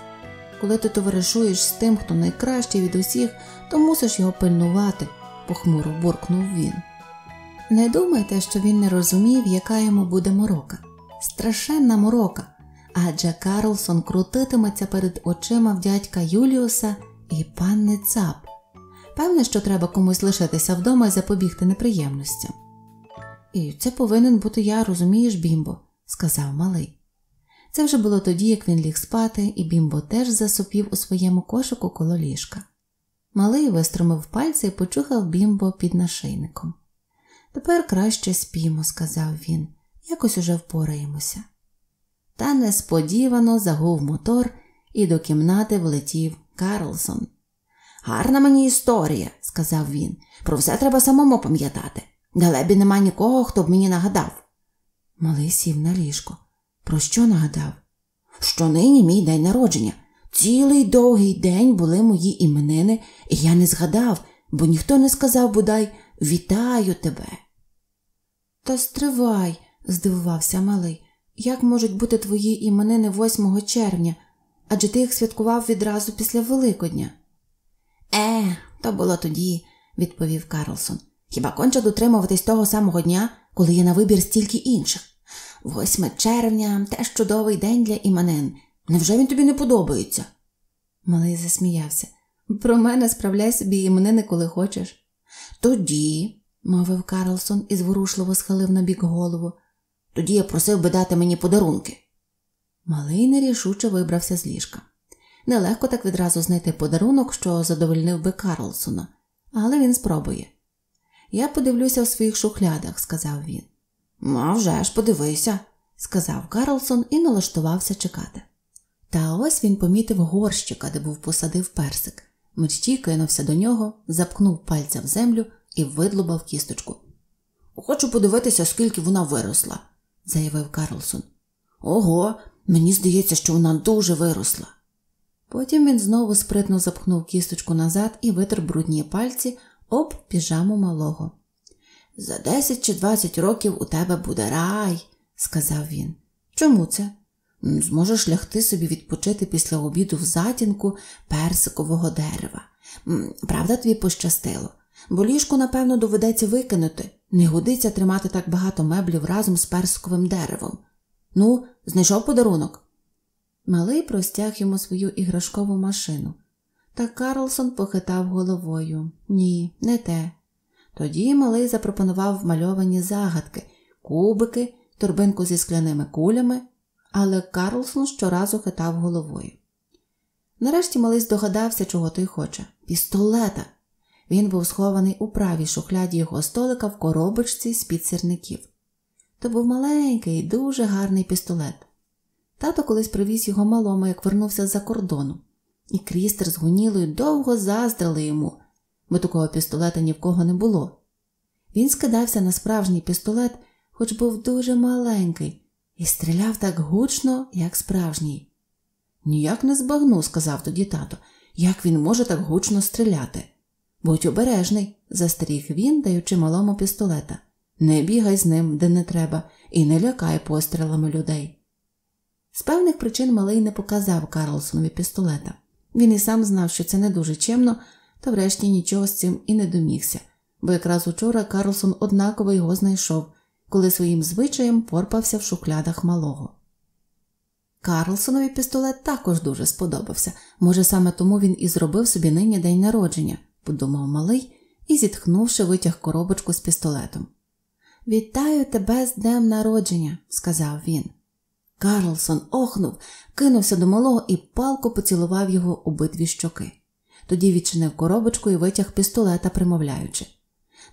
коли ти товаришуєш з тим, хто найкращий від усіх, то мусиш його пильнувати похмуро буркнув він. Не думайте, що він не розумів, яка йому буде морока. Страшенна морока, адже Карлсон крутитиметься перед очима в дядька Юліуса і панни Цап. Певне, що треба комусь лишитися вдома і запобігти неприємностям. І це повинен бути я, розумієш, бімбо, сказав малий. Це вже було тоді, як він ліг спати, і бімбо теж засопів у своєму кошику коло ліжка. Малий вистромив пальці і почухав бімбо під нашийником. Тепер краще спімо, сказав він, якось уже впораємося. Та несподівано загув мотор і до кімнати влетів Карлсон. Гарна мені історія, сказав він. Про все треба самому пам'ятати. Далебі нема нікого, хто б мені нагадав. Малий сів на ліжко. Про що нагадав? Що нині мій день народження, Цілий довгий день були мої іменини, і я не згадав, бо ніхто не сказав бодай вітаю тебе. Та стривай, здивувався малий, як можуть бути твої іменини 8 червня, адже ти їх святкував відразу після Великодня. Е, то було тоді, відповів Карлсон. Хіба конче дотримуватись того самого дня, коли є на вибір стільки інших? 8 червня теж чудовий день для іменин. Невже він тобі не подобається? Малий засміявся. Про мене справляй собі і мене не коли хочеш. Тоді, мовив Карлсон і зворушливо схилив на бік голову, тоді я просив би дати мені подарунки. Малий нерішуче вибрався з ліжка. Нелегко так відразу знайти подарунок, що задовольнив би Карлсона, але він спробує. Я подивлюся в своїх шухлядах, сказав він. «Ну, «А вже ж, подивися, сказав Карлсон і налаштувався чекати. Та ось він помітив горщика, де був посадив персик. Мерщій кинувся до нього, запкнув пальця в землю і видлубав кісточку. Хочу подивитися, скільки вона виросла, заявив Карлсон. Ого, мені здається, що вона дуже виросла. Потім він знову спритно запхнув кісточку назад і витер брудні пальці об піжаму малого. За десять чи двадцять років у тебе буде рай, сказав він. Чому це? Зможеш лягти собі відпочити після обіду в затінку персикового дерева. Правда, тобі пощастило, бо ліжку, напевно, доведеться викинути, не годиться тримати так багато меблів разом з персиковим деревом. Ну, знайшов подарунок. Малий простяг йому свою іграшкову машину. Та Карлсон похитав головою ні, не те. Тоді малий запропонував вмальовані загадки, кубики, торбинку зі скляними кулями але Карлсон щоразу хитав головою. Нарешті малий здогадався, чого той хоче пістолета. Він був схований у правій шухляді його столика в коробочці з під сірників. То був маленький, дуже гарний пістолет. Тато колись привіз його малому, як вернувся з-за кордону, і крістер з гунілою довго заздрили йому, бо такого пістолета ні в кого не було. Він скидався на справжній пістолет, хоч був дуже маленький, і стріляв так гучно, як справжній. Ніяк не збагну, сказав тоді тато, як він може так гучно стріляти. Будь обережний, застеріг він, даючи малому пістолета. Не бігай з ним, де не треба, і не лякай пострілами людей. З певних причин малий не показав Карлсонові пістолета. Він і сам знав, що це не дуже чемно, та врешті нічого з цим і не домігся, бо якраз учора Карлсон однаково його знайшов, коли своїм звичаєм порпався в шухлядах малого. Карлсонові пістолет також дуже сподобався, може, саме тому він і зробив собі нині день народження, подумав малий і, зітхнувши, витяг коробочку з пістолетом. Вітаю тебе з днем народження, сказав він. Карлсон охнув, кинувся до малого і палко поцілував його обидві щоки. Тоді відчинив коробочку і витяг пістолета, примовляючи.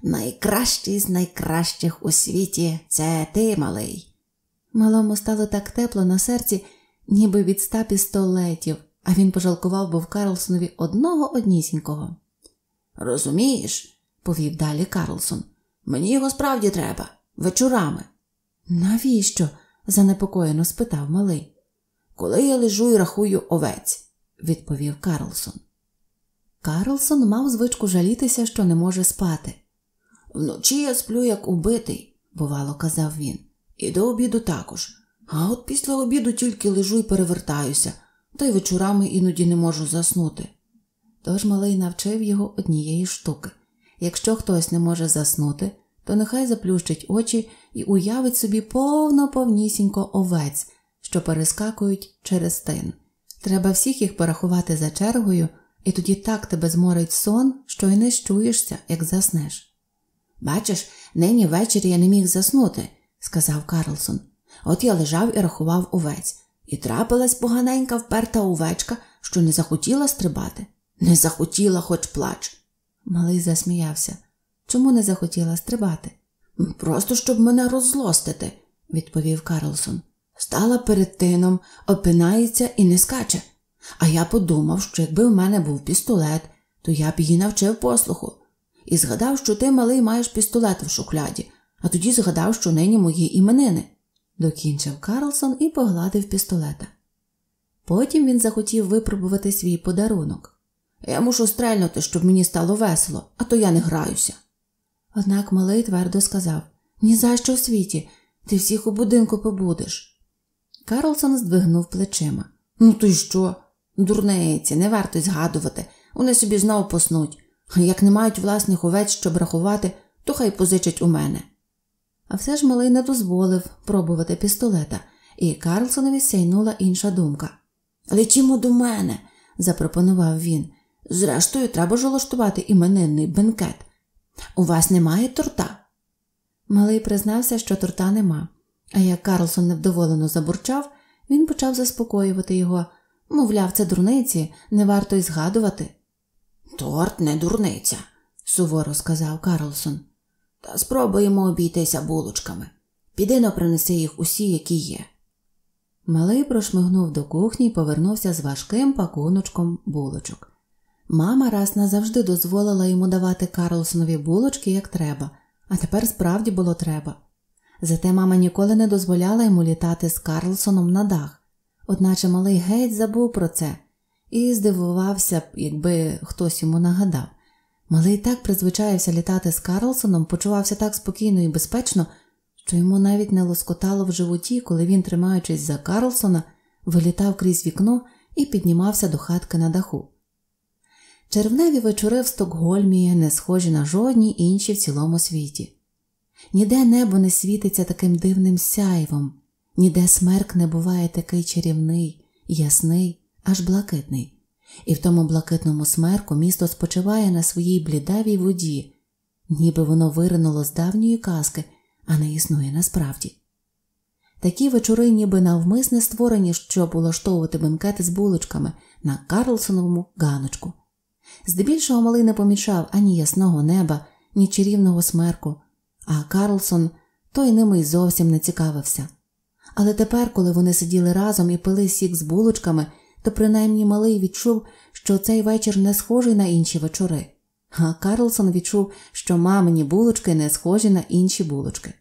Найкращий з найкращих у світі це ти, малий. Малому стало так тепло на серці, ніби від ста пістолетів, а він пожалкував був Карлсонові одного однісінького. Розумієш, повів далі Карлсон, мені його справді треба, вечорами. Навіщо? занепокоєно спитав малий. Коли я лежу і рахую овець, відповів Карлсон. Карлсон мав звичку жалітися, що не може спати. Вночі я сплю, як убитий, бувало, казав він, і до обіду також. А от після обіду тільки лежу і перевертаюся, та й вечорами іноді не можу заснути. Тож малий навчив його однієї штуки якщо хтось не може заснути, то нехай заплющить очі і уявить собі повно повнісінько овець, що перескакують через тин. Треба всіх їх порахувати за чергою, і тоді так тебе зморить сон, що й не щуєшся, як заснеш. Бачиш, нині ввечері я не міг заснути, сказав Карлсон. От я лежав і рахував овець, і трапилась поганенька вперта овечка, що не захотіла стрибати. Не захотіла, хоч плач. Малий засміявся. Чому не захотіла стрибати? Просто щоб мене розлостити, відповів Карлсон. Стала перед тином, опинається і не скаче. А я подумав, що якби в мене був пістолет, то я б її навчив послуху і згадав, що ти, малий, маєш пістолет в шухляді, а тоді згадав, що нині мої іменини, докінчив Карлсон і погладив пістолета. Потім він захотів випробувати свій подарунок. Я мушу стрельнути, щоб мені стало весело, а то я не граюся. Однак малий твердо сказав «Ні за що в світі, ти всіх у будинку побудеш. Карлсон здвигнув плечима. Ну, то й що? Дурниці, не варто згадувати, вони собі знову поснуть. Як не мають власних овець, щоб рахувати, то хай позичать у мене. А все ж малий не дозволив пробувати пістолета, і Карлсонові сяйнула інша думка. Лечімо до мене, запропонував він. Зрештою, треба ж улаштувати іменинний бенкет. У вас немає торта? Малий признався, що торта нема. А як Карлсон невдоволено забурчав, він почав заспокоювати його мовляв, це дурниці, не варто й згадувати. Торт не дурниця, суворо сказав Карлсон. Та спробуємо обійтися булочками. Піди но принеси їх усі, які є. Малий прошмигнув до кухні і повернувся з важким пакуночком булочок. Мама раз назавжди дозволила йому давати Карлсонові булочки як треба, а тепер справді було треба. Зате мама ніколи не дозволяла йому літати з Карлсоном на дах, одначе малий геть забув про це і здивувався б, якби хтось йому нагадав. Малий так призвичаєвся літати з Карлсоном, почувався так спокійно і безпечно, що йому навіть не лоскотало в животі, коли він, тримаючись за Карлсона, вилітав крізь вікно і піднімався до хатки на даху. Червневі вечори в Стокгольмі не схожі на жодні інші в цілому світі. Ніде небо не світиться таким дивним сяйвом, ніде смерк не буває такий чарівний, ясний аж блакитний, і в тому блакитному смерку місто спочиває на своїй блідавій воді, ніби воно виринуло з давньої казки, а не існує насправді. Такі вечори, ніби навмисне створені, щоб улаштовувати бенкети з булочками на Карлсоновому ганочку. Здебільшого малий не помічав ані ясного неба, ні чарівного смерку, а Карлсон той ними й зовсім не цікавився. Але тепер, коли вони сиділи разом і пили сік з булочками то принаймні малий відчув, що цей вечір не схожий на інші вечори, а Карлсон відчув, що мамині булочки не схожі на інші булочки.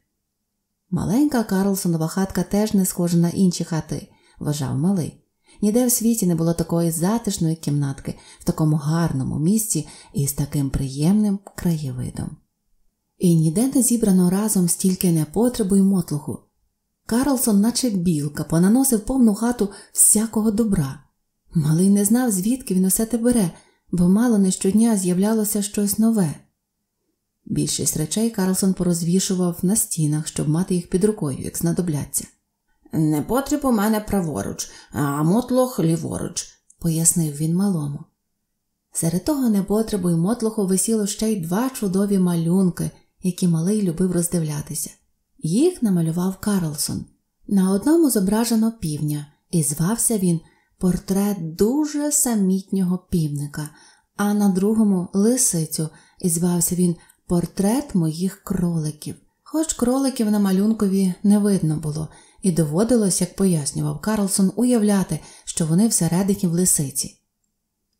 Маленька Карлсонова хатка теж не схожа на інші хати, вважав малий. Ніде в світі не було такої затишної кімнатки в такому гарному місці і з таким приємним краєвидом. І ніде не зібрано разом стільки непотребу й мотлуху. Карлсон, наче білка, понаносив повну хату всякого добра, Малий не знав, звідки він усе те бере, бо мало не щодня з'являлося щось нове. Більшість речей Карлсон порозвішував на стінах, щоб мати їх під рукою, як знадобляться. Не потріб у мене праворуч, а мотлох ліворуч, пояснив він малому. Серед того непотребу й мотлоху висіло ще й два чудові малюнки, які малий любив роздивлятися. Їх намалював Карлсон. На одному зображено півня, і звався він портрет дуже самітнього півника, а на другому лисицю, і звався він Портрет моїх кроликів. Хоч кроликів на малюнкові не видно було, і доводилось, як пояснював Карлсон, уявляти, що вони всередині в лисиці.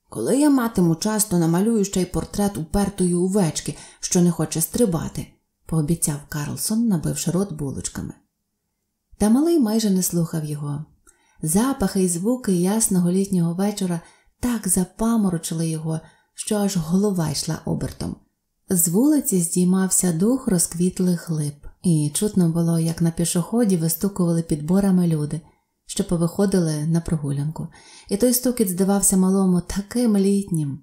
Коли я матиму час, то намалюю ще й портрет упертої увечки, що не хоче стрибати, пообіцяв Карлсон, набивши рот булочками. Та малий майже не слухав його. Запахи і звуки ясного літнього вечора так запаморочили його, що аж голова йшла обертом. З вулиці здіймався дух розквітлих лип, і чутно було, як на пішоході вистукували підборами люди, що повиходили на прогулянку, і той стукіт здавався малому таким літнім.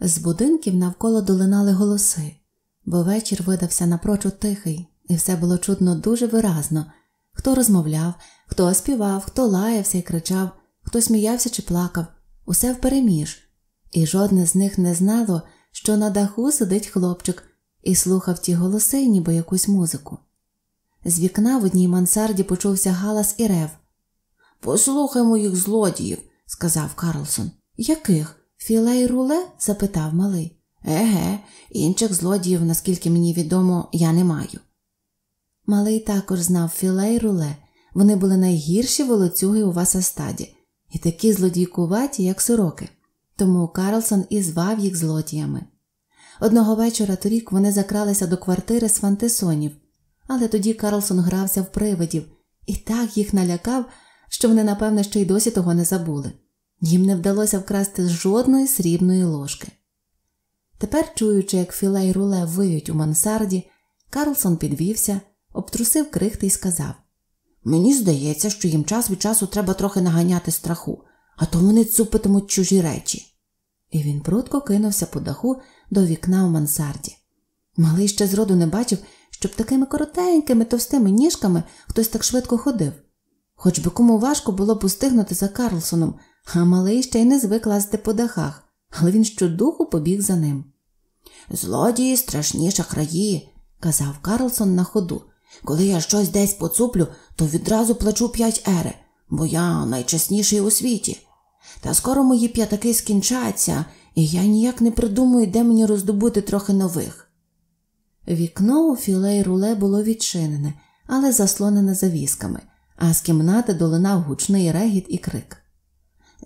З будинків навколо долинали голоси, бо вечір видався напрочу тихий, і все було чутно дуже виразно, хто розмовляв, хто співав, хто лаявся і кричав, хто сміявся чи плакав, усе впереміж. І жодне з них не знало, що на даху сидить хлопчик і слухав ті голоси, ніби якусь музику. З вікна в одній мансарді почувся галас і рев. Послухай моїх злодіїв, сказав Карлсон. Яких? Філе і руле? запитав малий. Еге, інших злодіїв, наскільки мені відомо, я не маю. Малий також знав філе і руле, вони були найгірші волоцюги у Васастаді і такі злодійкуваті, як сороки, тому Карлсон і звав їх злодіями. Одного вечора торік вони закралися до квартири з фантесонів, але тоді Карлсон грався в привидів і так їх налякав, що вони, напевно, ще й досі того не забули. Їм не вдалося вкрасти жодної срібної ложки. Тепер, чуючи, як філей руле виють у мансарді, Карлсон підвівся обтрусив крихти і сказав Мені здається, що їм час від часу треба трохи наганяти страху, а то вони цупитимуть чужі речі. І він прудко кинувся по даху до вікна в мансарді. Малий ще зроду не бачив, щоб такими коротенькими, товстими ніжками хтось так швидко ходив. Хоч би кому важко було постигнути за Карлсоном, а малий ще й не звик лазити по дахах, але він щодуху побіг за ним. Злодії страшні шахраї, казав Карлсон на ходу, коли я щось десь поцуплю, то відразу плачу п'ять ере, бо я найчесніший у світі. Та скоро мої п'ятаки скінчаться, і я ніяк не придумую, де мені роздобути трохи нових. Вікно у філей руле було відчинене, але заслонене завісками, а з кімнати долинав гучний регіт і крик.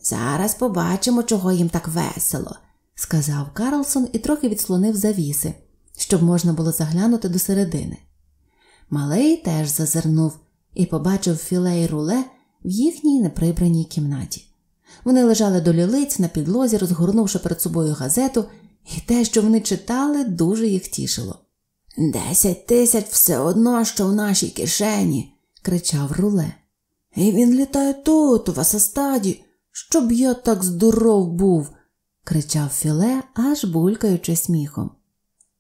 Зараз побачимо, чого їм так весело, сказав Карлсон і трохи відслонив завіси, щоб можна було заглянути до середини. Малий теж зазирнув і побачив філе й руле в їхній неприбраній кімнаті. Вони лежали до лілиць на підлозі, розгорнувши перед собою газету, і те, що вони читали, дуже їх тішило. Десять тисяч все одно, що в нашій кишені, кричав руле. І він літає тут, у Васастаді, щоб я так здоров був, кричав Філе, аж булькаючи сміхом.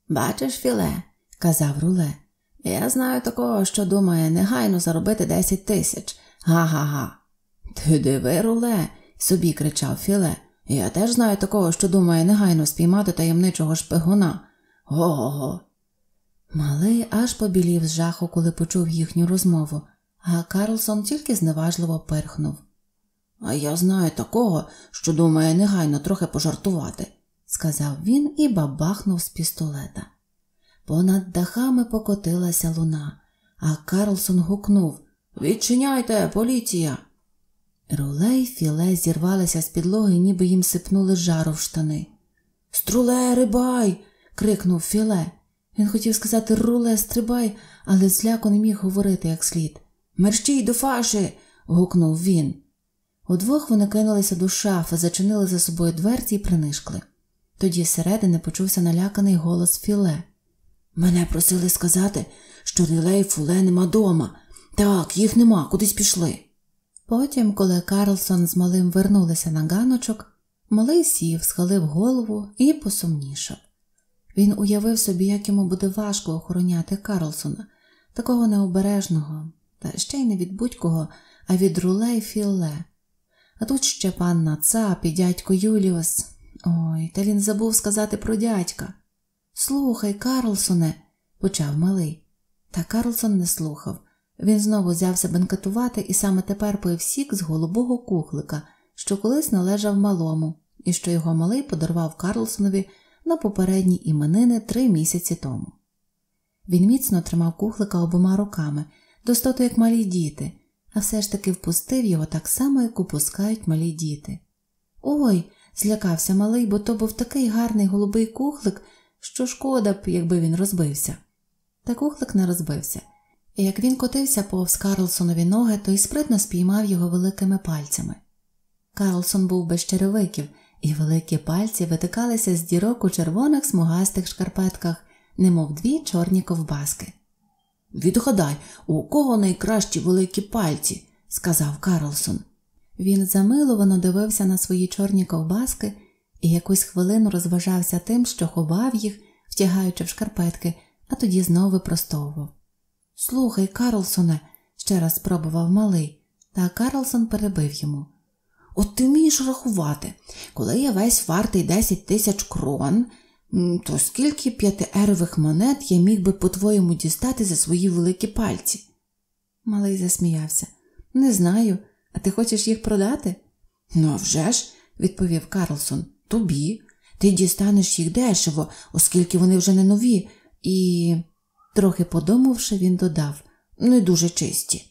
Бачиш, Філе, казав руле, я знаю такого, що думає негайно заробити 10 тисяч. Га-га-га. Ти диви, руле, собі кричав Філе. Я теж знаю такого, що думає негайно спіймати таємничого шпигуна. Го-го-го. Малий аж побілів з жаху, коли почув їхню розмову, а Карлсон тільки зневажливо перхнув. А я знаю такого, що думає негайно трохи пожартувати, сказав він і бабахнув з пістолета. Понад дахами покотилася луна, а Карлсон гукнув Відчиняйте, поліція! Руле й філе зірвалися з підлоги, ніби їм сипнули жару в штани. Струле, рибай! крикнув Філе. Він хотів сказати руле, стрибай, але зляко не міг говорити як слід. Мерщій до фаші. гукнув він. Удвох вони кинулися до шафи, зачинили за собою дверці і принишкли. Тоді зсередини почувся наляканий голос Філе. Мене просили сказати, що Ріле і Фуле нема дома. Так, їх нема, кудись пішли. Потім, коли Карлсон з малим вернулися на ганочок, малий сів, схилив голову і посумнішав. Він уявив собі, як йому буде важко охороняти Карлсона, такого необережного, та ще й не від будь-кого, а від руле і філле. А тут ще панна Цап і дядько Юліус. Ой, та він забув сказати про дядька. Слухай, Карлсоне, почав малий. Та Карлсон не слухав. Він знову взявся бенкетувати і саме тепер пив сік з голубого кухлика, що колись належав малому, і що його малий подарував Карлсонові на попередні іменини три місяці тому. Він міцно тримав кухлика обома руками, достоту як малі діти, а все ж таки впустив його так само, як упускають малі діти. Ой, злякався малий, бо то був такий гарний голубий кухлик, що шкода б, якби він розбився. Та кухлик не розбився, і як він котився повз Карлсонові ноги, то й спритно спіймав його великими пальцями. Карлсон був без черевиків, і великі пальці витикалися з дірок у червоних смугастих шкарпетках, немов дві чорні ковбаски. Відгадай, у кого найкращі великі пальці, сказав Карлсон. Він замилувано дивився на свої чорні ковбаски і якусь хвилину розважався тим, що ховав їх, втягаючи в шкарпетки, а тоді знову випростовував. Слухай, Карлсоне, ще раз спробував малий, та Карлсон перебив йому. От ти вмієш рахувати, коли я весь вартий 10 тисяч крон, то скільки п'ятиерових монет я міг би по-твоєму дістати за свої великі пальці? Малий засміявся. Не знаю, а ти хочеш їх продати? Ну а вже ж, відповів Карлсон тобі. Ти дістанеш їх дешево, оскільки вони вже не нові, і, трохи подумавши, він додав не «Ну дуже чисті.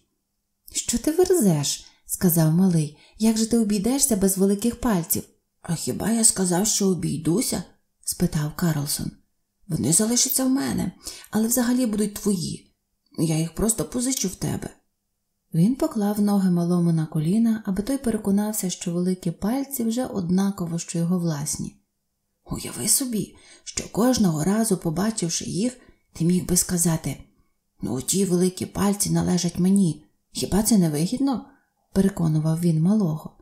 Що ти верзеш? сказав малий, як же ти обійдешся без великих пальців? А хіба я сказав, що обійдуся? спитав Карлсон. Вони залишаться в мене, але взагалі будуть твої. Я їх просто позичу в тебе. Він поклав ноги малому на коліна, аби той переконався, що великі пальці вже однаково, що його власні. Уяви собі, що кожного разу, побачивши їх, ти міг би сказати Ну, ті великі пальці належать мені. Хіба це не вигідно? переконував він малого.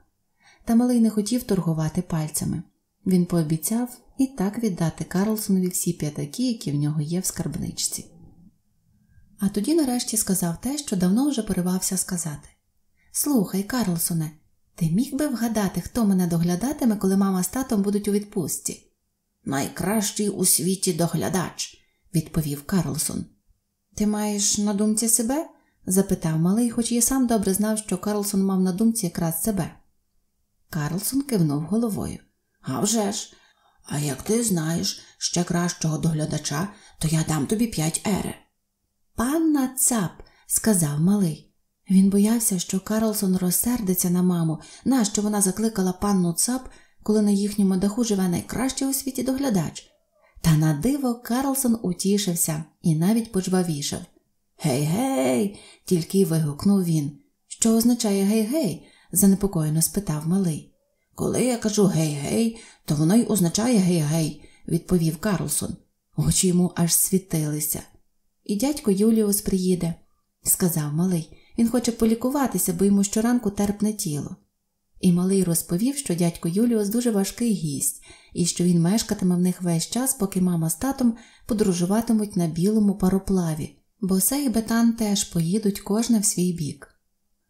Та малий не хотів торгувати пальцями. Він пообіцяв і так віддати Карлсонові всі п'ятаки, які в нього є в скарбничці а тоді нарешті сказав те, що давно вже поривався сказати: Слухай, Карлсоне, ти міг би вгадати, хто мене доглядатиме, коли мама з татом будуть у відпустці? Найкращий у світі доглядач, відповів Карлсон. Ти маєш на думці себе? запитав малий, хоч і сам добре знав, що Карлсон мав на думці якраз себе. Карлсон кивнув головою. «А вже ж! А як ти знаєш ще кращого доглядача, то я дам тобі п'ять ере. Панна цап, сказав малий. Він боявся, що Карлсон розсердиться на маму, нащо вона закликала панну цап, коли на їхньому даху живе найкращий у світі доглядач. Та на диво Карлсон утішився і навіть пожвавішав. Гей, гей, тільки вигукнув він. Що означає гей гей? занепокоєно спитав малий. Коли я кажу гей гей, то воно й означає гей гей, відповів Карлсон. Очі йому аж світилися і дядько Юліус приїде, сказав малий. Він хоче полікуватися, бо йому щоранку терпне тіло. І малий розповів, що дядько Юліус дуже важкий гість, і що він мешкатиме в них весь час, поки мама з татом подорожуватимуть на білому пароплаві, бо сей бетан теж поїдуть кожне в свій бік.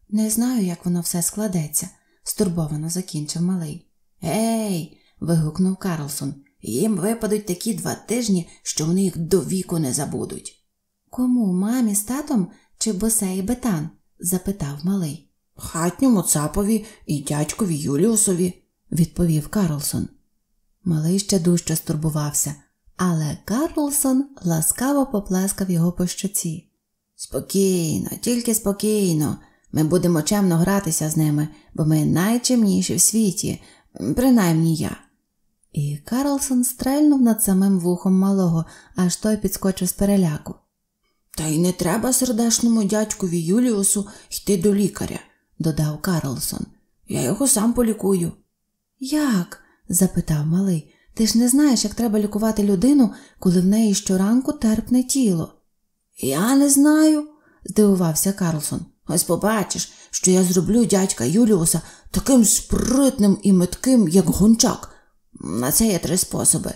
Не знаю, як воно все складеться, стурбовано закінчив малий. Ей. вигукнув Карлсон. Їм випадуть такі два тижні, що вони їх до віку не забудуть. Кому мамі з татом чи босе і бетан? запитав малий. Хатньому цапові і дядькові Юліусові, відповів Карлсон. Малий ще дужче стурбувався, але Карлсон ласкаво поплескав його по щоці. Спокійно, тільки спокійно. Ми будемо чемно гратися з ними, бо ми найчемніші в світі, принаймні я. І Карлсон стрельнув над самим вухом малого, аж той підскочив з переляку. Та й не треба сердешному дядькові Юліусу йти до лікаря, додав Карлсон. Я його сам полікую. Як? запитав малий. Ти ж не знаєш, як треба лікувати людину, коли в неї щоранку терпне тіло. Я не знаю, здивувався Карлсон. Ось побачиш, що я зроблю дядька Юліуса таким спритним і метким, як гончак. На це є три способи.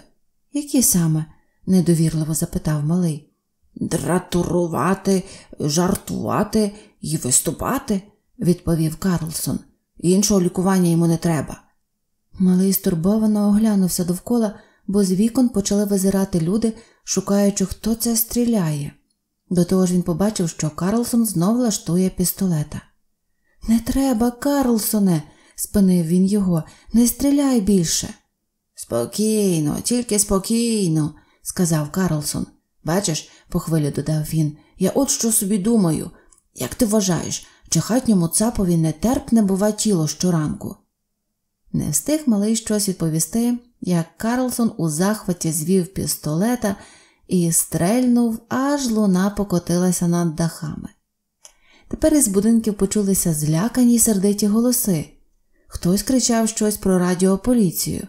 Які саме? недовірливо запитав малий. Дратурувати, жартувати і виступати, відповів Карлсон. Іншого лікування йому не треба. Малий стурбовано оглянувся довкола, бо з вікон почали визирати люди, шукаючи, хто це стріляє. До того ж він побачив, що Карлсон знов лаштує пістолета. Не треба, Карлсоне, спинив він його, не стріляй більше. Спокійно, тільки спокійно, сказав Карлсон. Бачиш, по хвилі додав він. Я от що собі думаю. Як ти вважаєш, чи хатньому цапові не терпне, бува, тіло щоранку? Не встиг малий щось відповісти, як Карлсон у захваті звів пістолета і стрельнув, аж луна покотилася над дахами. Тепер із будинків почулися злякані сердиті голоси. Хтось кричав щось про радіополіцію.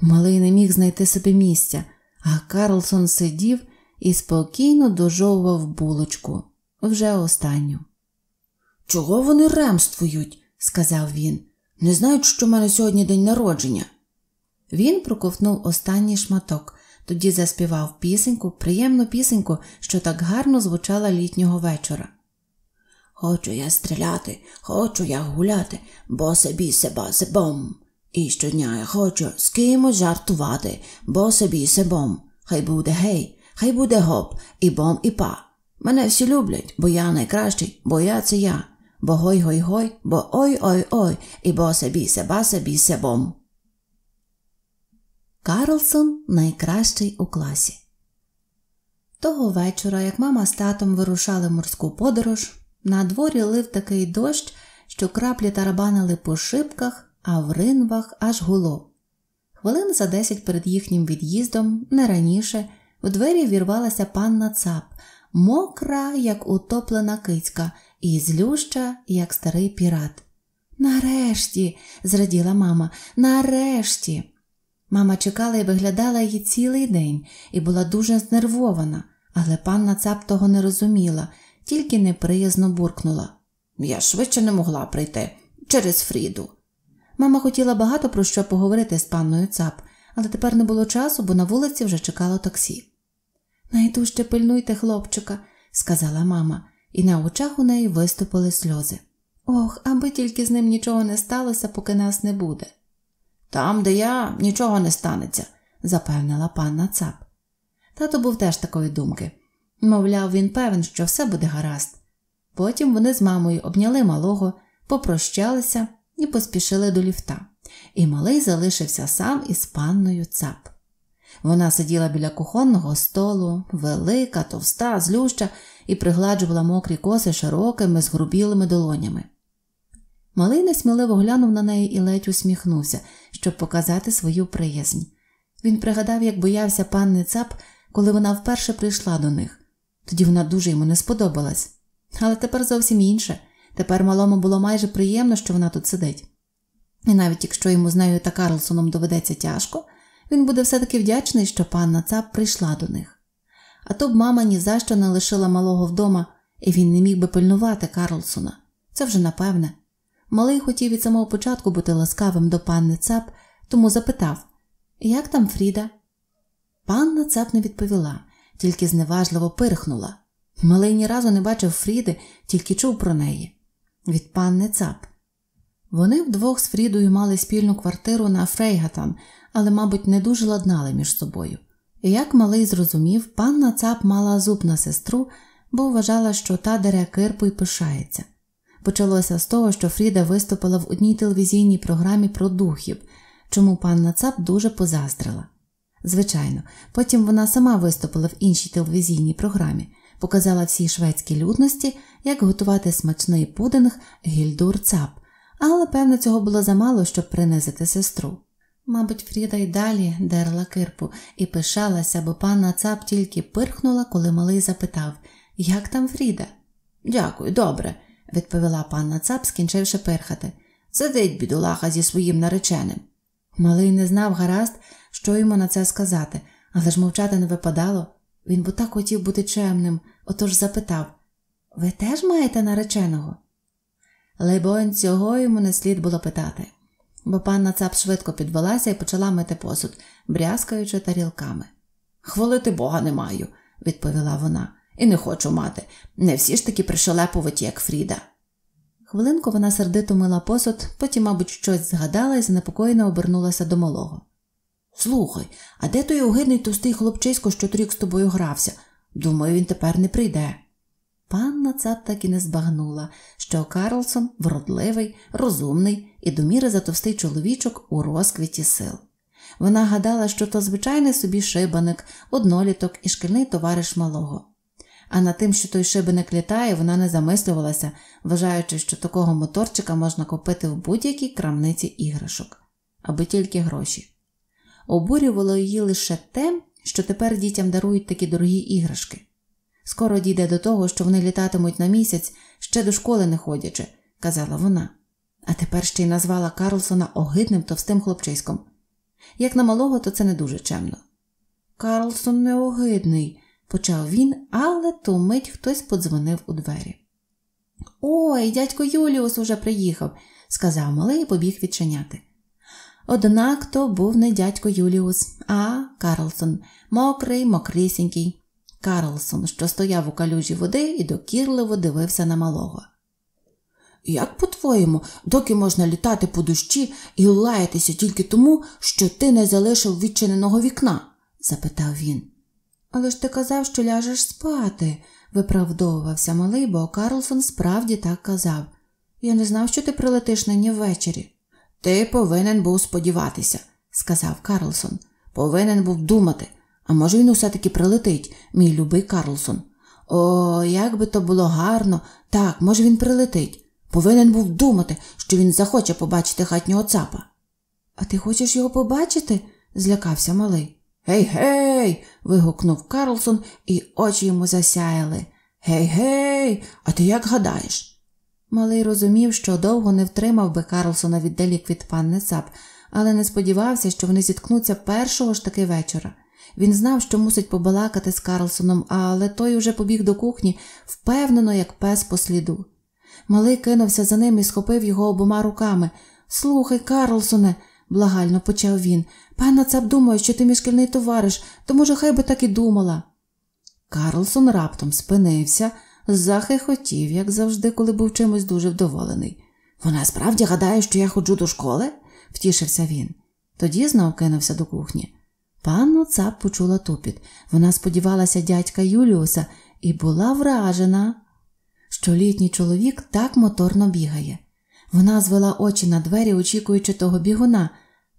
Малий не міг знайти собі місця, а Карлсон сидів і спокійно дожовував булочку вже останню. Чого вони ремствують? сказав він. Не знають, що в мене сьогодні день народження. Він проковтнув останній шматок, тоді заспівав пісеньку, приємну пісеньку, що так гарно звучала літнього вечора. Хочу я стріляти, хочу я гуляти, бо собі себа себом. І щодня я хочу з кимось жартувати, бо собі себом. Хай буде гей, Хай буде гоп, і бом, і па. Мене всі люблять, бо я найкращий, бо я це я. Бо гой гой гой, бо ой ой ой, і бо себі себа себі себом. Карлсон найкращий у класі. Того вечора, як мама з татом вирушали морську подорож, на дворі лив такий дощ, що краплі тарабанили по шибках, а в ринвах аж гуло. Хвилин за десять перед їхнім від'їздом, не раніше. У двері вірвалася панна цап, мокра, як утоплена кицька, і злюща, як старий пірат. Нарешті, зраділа мама, нарешті. Мама чекала і виглядала її цілий день і була дуже знервована, але панна цап того не розуміла, тільки неприязно буркнула. Я швидше не могла прийти через Фріду. Мама хотіла багато про що поговорити з панною цап, але тепер не було часу, бо на вулиці вже чекало таксі. Найдужче пильнуйте хлопчика, сказала мама, і на очах у неї виступили сльози. Ох, аби тільки з ним нічого не сталося, поки нас не буде. Там, де я, нічого не станеться, запевнила панна цап. Тато був теж такої думки. Мовляв, він певен, що все буде гаразд. Потім вони з мамою обняли малого, попрощалися і поспішили до ліфта, і малий залишився сам із панною цап. Вона сиділа біля кухонного столу, велика, товста, злюща, і пригладжувала мокрі коси широкими, згрубілими долонями. Малий несміливо глянув на неї і ледь усміхнувся, щоб показати свою приязнь. Він пригадав, як боявся панни цап, коли вона вперше прийшла до них. Тоді вона дуже йому не сподобалась. Але тепер зовсім інше. Тепер малому було майже приємно, що вона тут сидить. І навіть якщо йому з нею та Карлсоном доведеться тяжко, він буде все-таки вдячний, що панна цап прийшла до них. А то б мама ні за що не лишила малого вдома, і він не міг би пильнувати Карлсона. Це вже напевне. Малий хотів від самого початку бути ласкавим до панни цап, тому запитав Як там Фріда? Панна цап не відповіла, тільки зневажливо пирхнула. Малий ні разу не бачив Фріди, тільки чув про неї. Від панни цап. Вони вдвох з Фрідою мали спільну квартиру на Фрейгатан, але, мабуть, не дуже ладнали між собою. як малий зрозумів, панна цап мала зуб на сестру, бо вважала, що та дере кирпу й пишається. Почалося з того, що Фріда виступила в одній телевізійній програмі про духів, чому панна цап дуже позаздрила. Звичайно, потім вона сама виступила в іншій телевізійній програмі, показала всій шведській людності, як готувати смачний пудинг гільдур цап але, певно, цього було замало, щоб принизити сестру. Мабуть, Фріда й далі дерла кирпу і пишалася, бо панна цап тільки пирхнула, коли малий запитав Як там Фріда? Дякую, добре, відповіла панна цап, скінчивши пирхати. Сидить, бідолаха, зі своїм нареченим. Малий не знав гаразд, що йому на це сказати, але ж мовчати не випадало. Він бо так хотів бути чемним, отож запитав Ви теж маєте нареченого? Лейбонь, цього йому не слід було питати, бо панна цап швидко підвелася і почала мити посуд, брязкаючи тарілками. Хвалити бога не маю, відповіла вона, і не хочу мати. Не всі ж таки пришелепуваті, як Фріда. Хвилинку вона сердито мила посуд, потім, мабуть, щось згадала і занепокоєно обернулася до малого. Слухай, а де той огидний тустий хлопчисько, що торік з тобою грався? Думаю, він тепер не прийде. Панна Цап так і не збагнула, що Карлсон вродливий, розумний і до міри затовстий чоловічок у розквіті сил. Вона гадала, що то звичайний собі шибаник, одноліток і шкільний товариш малого. А над тим, що той шибеник літає, вона не замислювалася, вважаючи, що такого моторчика можна купити в будь-якій крамниці іграшок, аби тільки гроші. Обурювало її лише те, що тепер дітям дарують такі дорогі іграшки. Скоро дійде до того, що вони літатимуть на місяць, ще до школи не ходячи, казала вона. А тепер ще й назвала Карлсона огидним товстим хлопчиськом. Як на малого, то це не дуже чемно. Карлсон не огидний, почав він, але ту мить хтось подзвонив у двері. Ой, дядько Юліус уже приїхав, сказав малий і побіг відчиняти. Однак то був не дядько Юліус, а Карлсон, мокрий, мокрісінький, Карлсон, що стояв у калюжі води і докірливо дивився на малого. Як по-твоєму, доки можна літати по дощі і лаятися тільки тому, що ти не залишив відчиненого вікна? запитав він. Але ж ти казав, що ляжеш спати, виправдовувався малий, бо Карлсон справді так казав. Я не знав, що ти прилетиш нині ввечері. Ти повинен був сподіватися, сказав Карлсон. Повинен був думати. А може, він усе-таки прилетить, мій любий Карлсон. О, як би то було гарно. Так, може, він прилетить. Повинен був думати, що він захоче побачити хатнього цапа. А ти хочеш його побачити? злякався малий. Гей, гей. вигукнув Карлсон, і очі йому засяяли. Гей, гей, а ти як гадаєш? Малий розумів, що довго не втримав би Карлсона віддалік від панни цап, але не сподівався, що вони зіткнуться першого ж таки вечора. Він знав, що мусить побалакати з Карлсоном, але той уже побіг до кухні, впевнено, як пес по сліду. Малий кинувся за ним і схопив його обома руками. Слухай, Карлсоне, благально почав він. Пана Цап думає, що ти мій шкільний товариш, то, може, хай би так і думала. Карлсон раптом спинився, захихотів, як завжди, коли був чимось дуже вдоволений. Вона справді гадає, що я ходжу до школи? втішився він. Тоді знов кинувся до кухні. Панно цап почула тупіт. Вона сподівалася дядька Юліуса і була вражена, що літній чоловік так моторно бігає. Вона звела очі на двері, очікуючи того бігуна.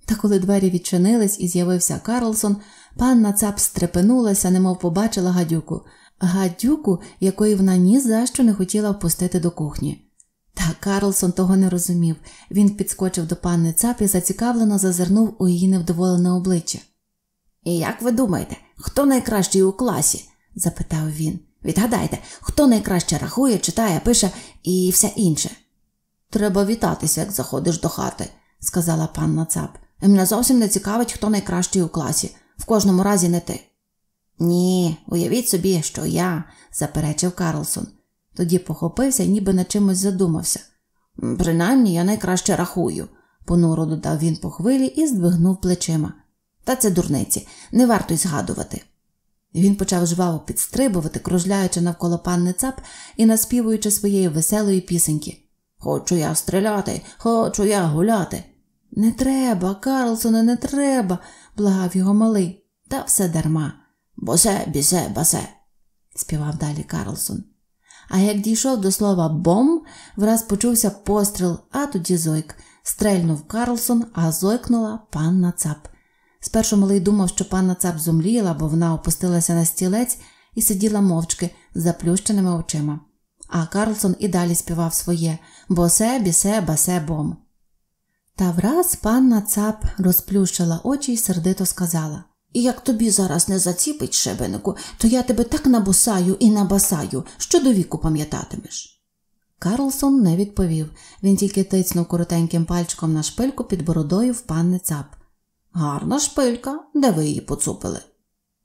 Та коли двері відчинились і з'явився Карлсон, панна цап стрепенулася, немов побачила гадюку, гадюку, якої вона ні за що не хотіла впустити до кухні. Та Карлсон того не розумів. Він підскочив до панни цап і зацікавлено зазирнув у її невдоволене обличчя. І як ви думаєте, хто найкращий у класі? запитав він. Відгадайте, хто найкраще рахує, читає, пише і все інше. Треба вітатися, як заходиш до хати, сказала панна Цап. І мене зовсім не цікавить, хто найкращий у класі, в кожному разі не ти. Ні, уявіть собі, що я, заперечив Карлсон. Тоді похопився і ніби на чимось задумався. Принаймні я найкраще рахую, понуро додав він по хвилі і здвигнув плечима. Та це дурниці, не варто й згадувати. Він почав жваво підстрибувати, кружляючи навколо панни цап і наспівуючи своєї веселої пісеньки. Хочу я стріляти, хочу я гуляти. Не треба, Карлсоне, не треба, благав його малий, та все дарма. Босе, бісе, басе, співав далі Карлсон. А як дійшов до слова бом, враз почувся постріл, а тоді зойк. Стрельнув Карлсон, а зойкнула панна цап. Спершу малий думав, що панна цап зумліла, бо вона опустилася на стілець і сиділа мовчки з заплющеними очима. А Карлсон і далі співав своє босе, бісе, басе бом. Та враз панна цап розплющила очі й сердито сказала І як тобі зараз не заціпить, шебенику, то я тебе так набусаю і набасаю, що до віку пам'ятатимеш. Карлсон не відповів, він тільки тицнув коротеньким пальчиком на шпильку під бородою в панни цап. Гарна шпилька, де ви її поцупили?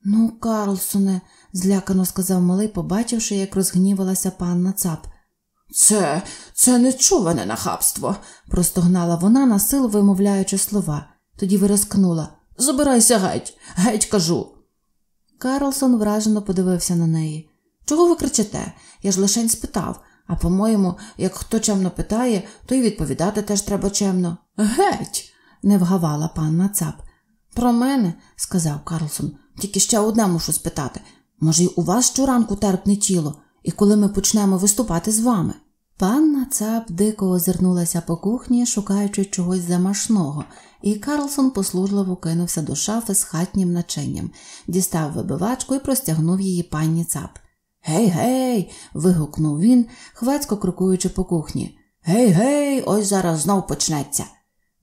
Ну, Карлсоне, злякано сказав малий, побачивши, як розгнівалася панна цап. Це, це нечуване нахабство, простогнала вона, на силу вимовляючи слова, тоді виразкнула Забирайся геть, геть кажу. Карлсон вражено подивився на неї. Чого ви кричите? Я ж лишень спитав, а по-моєму, як хто чемно питає, то й відповідати теж треба чемно. Геть не вгавала панна цап. Про мене, сказав Карлсон, тільки ще одне мушу спитати. Може, й у вас щоранку терпне тіло, і коли ми почнемо виступати з вами? Панна цап дико озирнулася по кухні, шукаючи чогось замашного, і Карлсон послужливо кинувся до шафи з хатнім начинням, дістав вибивачку і простягнув її панні цап. Гей, гей. вигукнув він, хвацько крокуючи по кухні. Гей, гей, ось зараз знов почнеться.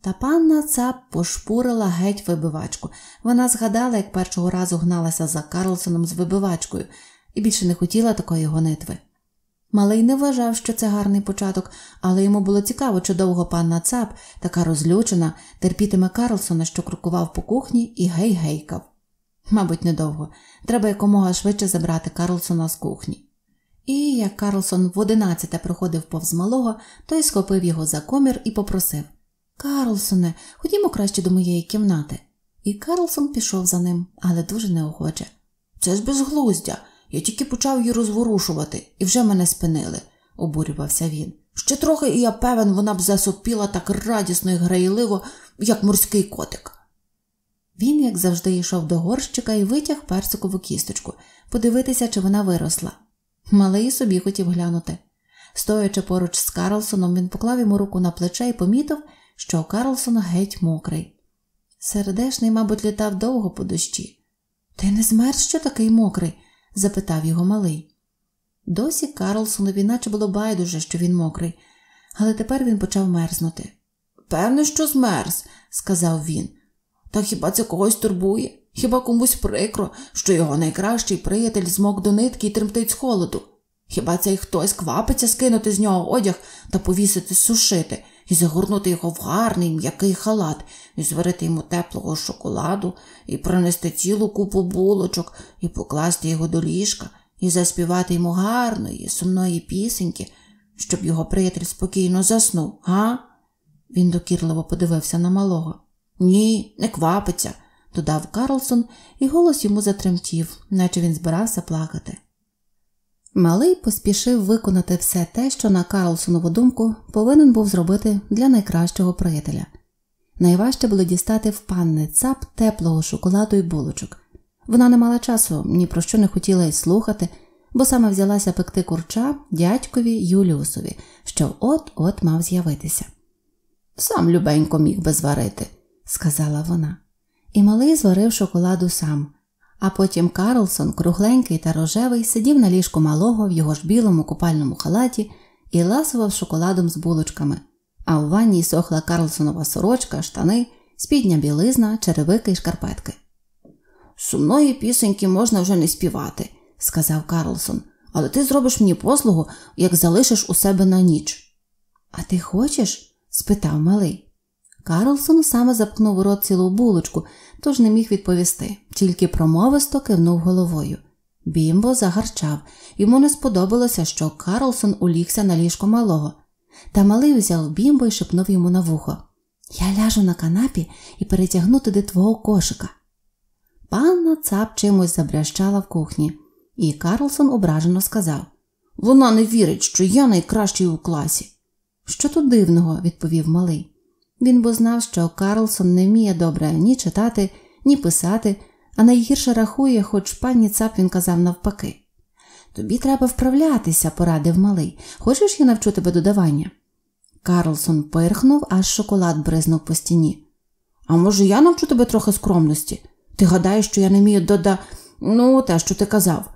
Та панна цап пошпурила геть вибивачку. Вона згадала, як першого разу гналася за Карлсоном з вибивачкою і більше не хотіла такої гонитви. Малий не вважав, що це гарний початок, але йому було цікаво, чи довго панна цап, така розлючена, терпітиме Карлсона, що крокував по кухні, і гей-гейкав. Мабуть, недовго. Треба якомога швидше забрати Карлсона з кухні. І як Карлсон в одинадцяте проходив повз малого, той схопив його за комір і попросив Карлсоне, ходімо краще до моєї кімнати. І Карлсон пішов за ним, але дуже неохоче. Це ж безглуздя. Я тільки почав її розворушувати, і вже мене спинили, обурювався він. Ще трохи, і я певен, вона б засопіла так радісно і грайливо, як морський котик. Він, як завжди, йшов до горщика і витяг персикову кісточку, подивитися, чи вона виросла. Малий собі хотів глянути. Стоячи поруч з Карлсоном, він поклав йому руку на плече і помітив, що Карлсон геть мокрий. Сердешний, мабуть, літав довго по дощі. Ти не змерз, що такий мокрий? запитав його малий. Досі Карлсонові наче було байдуже, що він мокрий, але тепер він почав мерзнути. Певне, що змерз, сказав він. Та хіба це когось турбує? Хіба комусь прикро, що його найкращий приятель змок до нитки і тремтить з холоду? Хіба цей хтось квапиться скинути з нього одяг та повісити сушити? і загорнути його в гарний м'який халат, і зварити йому теплого шоколаду, і принести цілу купу булочок, і покласти його до ліжка, і заспівати йому гарної, сумної пісеньки, щоб його приятель спокійно заснув, га? Він докірливо подивився на малого. Ні, не квапиться, додав Карлсон, і голос йому затремтів, наче він збирався плакати. Малий поспішив виконати все те, що на Карлсонову думку повинен був зробити для найкращого приятеля. Найважче було дістати в панни цап теплого шоколаду і булочок. Вона не мала часу, ні про що не хотіла й слухати, бо саме взялася пекти курча дядькові Юліусові, що от-от мав з'явитися. Сам любенько міг би зварити, сказала вона. І малий зварив шоколаду сам, а потім Карлсон, кругленький та рожевий, сидів на ліжку малого в його ж білому купальному халаті і ласував шоколадом з булочками, а в ванні сохла Карлсонова сорочка, штани, спідня білизна, черевики й шкарпетки. Сумної пісеньки можна вже не співати, сказав Карлсон, але ти зробиш мені послугу, як залишиш у себе на ніч. А ти хочеш? спитав малий. Карлсон саме запкнув у рот цілу булочку, тож не міг відповісти, тільки промовисто кивнув головою. Бімбо загарчав, йому не сподобалося, що Карлсон улігся на ліжко малого. Та малий взяв бімбо і шепнув йому на вухо Я ляжу на канапі і перетягну туди твого кошика. Панна цап чимось забрящала в кухні, і Карлсон ображено сказав Вона не вірить, що я найкращий у класі. Що тут дивного, відповів малий. Він бо знав, що Карлсон не вміє добре ні читати, ні писати, а найгірше рахує, хоч пані цап він казав навпаки. Тобі треба вправлятися, порадив малий. Хочеш, я навчу тебе додавання? Карлсон пирхнув, аж шоколад бризнув по стіні. А може, я навчу тебе трохи скромності? Ти гадаєш, що я не вмію дода. Ну, те, що ти казав.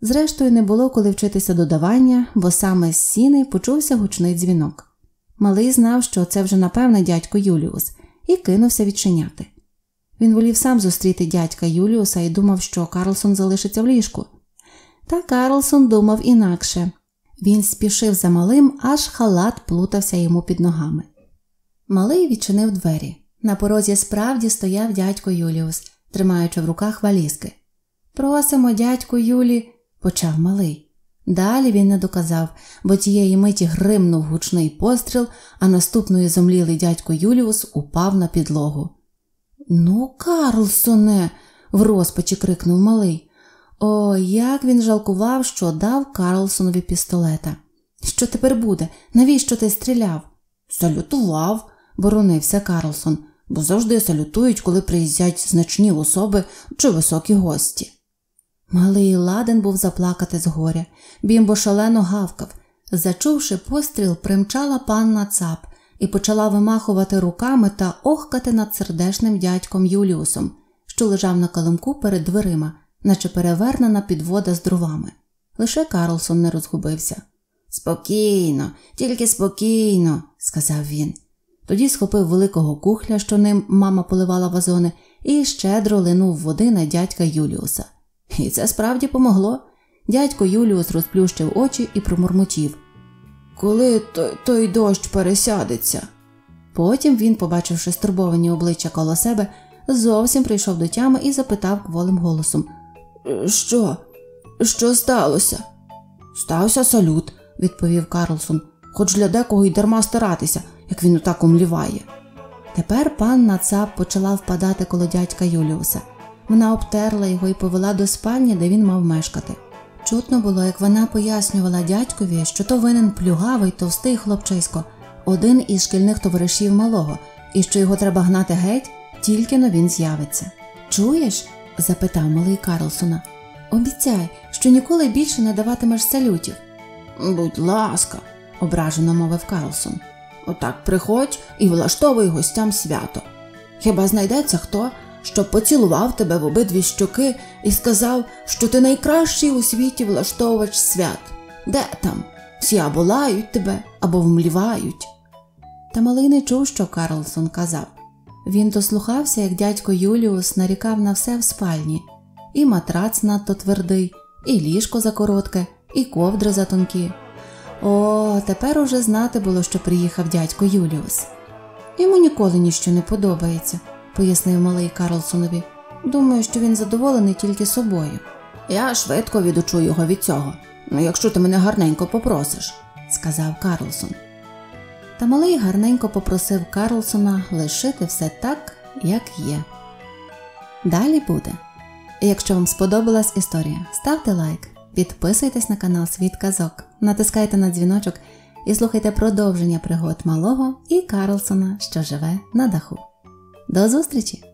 Зрештою, не було коли вчитися додавання, бо саме з сіни почувся гучний дзвінок. Малий знав, що це вже, напевне, дядько Юліус, і кинувся відчиняти. Він волів сам зустріти дядька Юліуса і думав, що Карлсон залишиться в ліжку. Та Карлсон думав інакше він спішив за малим, аж халат плутався йому під ногами. Малий відчинив двері. На порозі справді стояв дядько Юліус, тримаючи в руках валізки. Просимо, дядьку Юлі, почав малий. Далі він не доказав, бо тієї миті гримнув гучний постріл, а наступної зомлілий дядько Юліус упав на підлогу. Ну, Карлсоне, в розпачі крикнув малий. О, як він жалкував, що дав Карлсонові пістолета. Що тепер буде? Навіщо ти стріляв? Салютував, боронився Карлсон, бо завжди салютують, коли приїздять значні особи чи високі гості. Малий ладен був заплакати з горя. Бімбо шалено гавкав. Зачувши постріл, примчала панна цап і почала вимахувати руками та охкати над сердешним дядьком Юліусом, що лежав на калимку перед дверима, наче перевернена підвода з дровами. Лише Карлсон не розгубився. Спокійно, тільки спокійно, сказав він. Тоді схопив великого кухля, що ним мама поливала вазони, і щедро линув води на дядька Юліуса. І це справді помогло. Дядько Юліус розплющив очі і промурмотів. Коли той, той дощ пересядеться. Потім він, побачивши стурбовані обличчя коло себе, зовсім прийшов до тями і запитав кволим голосом «Е, Що? Що сталося? Стався салют, відповів Карлсон, хоч для декого й дарма старатися, як він отак умліває. Тепер панна цап почала впадати коло дядька Юліуса. Вона обтерла його і повела до спальні, де він мав мешкати. Чутно було, як вона пояснювала дядькові, що то винен плюгавий, товстий хлопчисько, один із шкільних товаришів малого, і що його треба гнати геть, тільки но він з'явиться. Чуєш? запитав малий Карлсона. Обіцяй, що ніколи більше не даватимеш салютів. Будь ласка, ображено мовив Карлсон. Отак приходь і влаштовуй гостям свято. Хіба знайдеться хто? Щоб поцілував тебе в обидві щоки і сказав, що ти найкращий у світі влаштовувач свят. Де там? Всі або лають тебе, або вмлівають. Та малий не чув, що Карлсон казав. Він дослухався, як дядько Юліус нарікав на все в спальні і матрац надто твердий, і ліжко закоротке, і ковдри затонкі. О, тепер уже знати було, що приїхав дядько Юліус. Йому ніколи ніщо не подобається пояснив малий Карлсонові. Думаю, що він задоволений тільки собою. Я швидко відучу його від цього, ну, якщо ти мене гарненько попросиш, сказав Карлсон. Та малий гарненько попросив Карлсона лишити все так, як є. Далі буде. Якщо вам сподобалась історія, ставте лайк, підписуйтесь на канал Світ Казок, натискайте на дзвіночок і слухайте продовження пригод малого і Карлсона, що живе на даху. До зустрічі!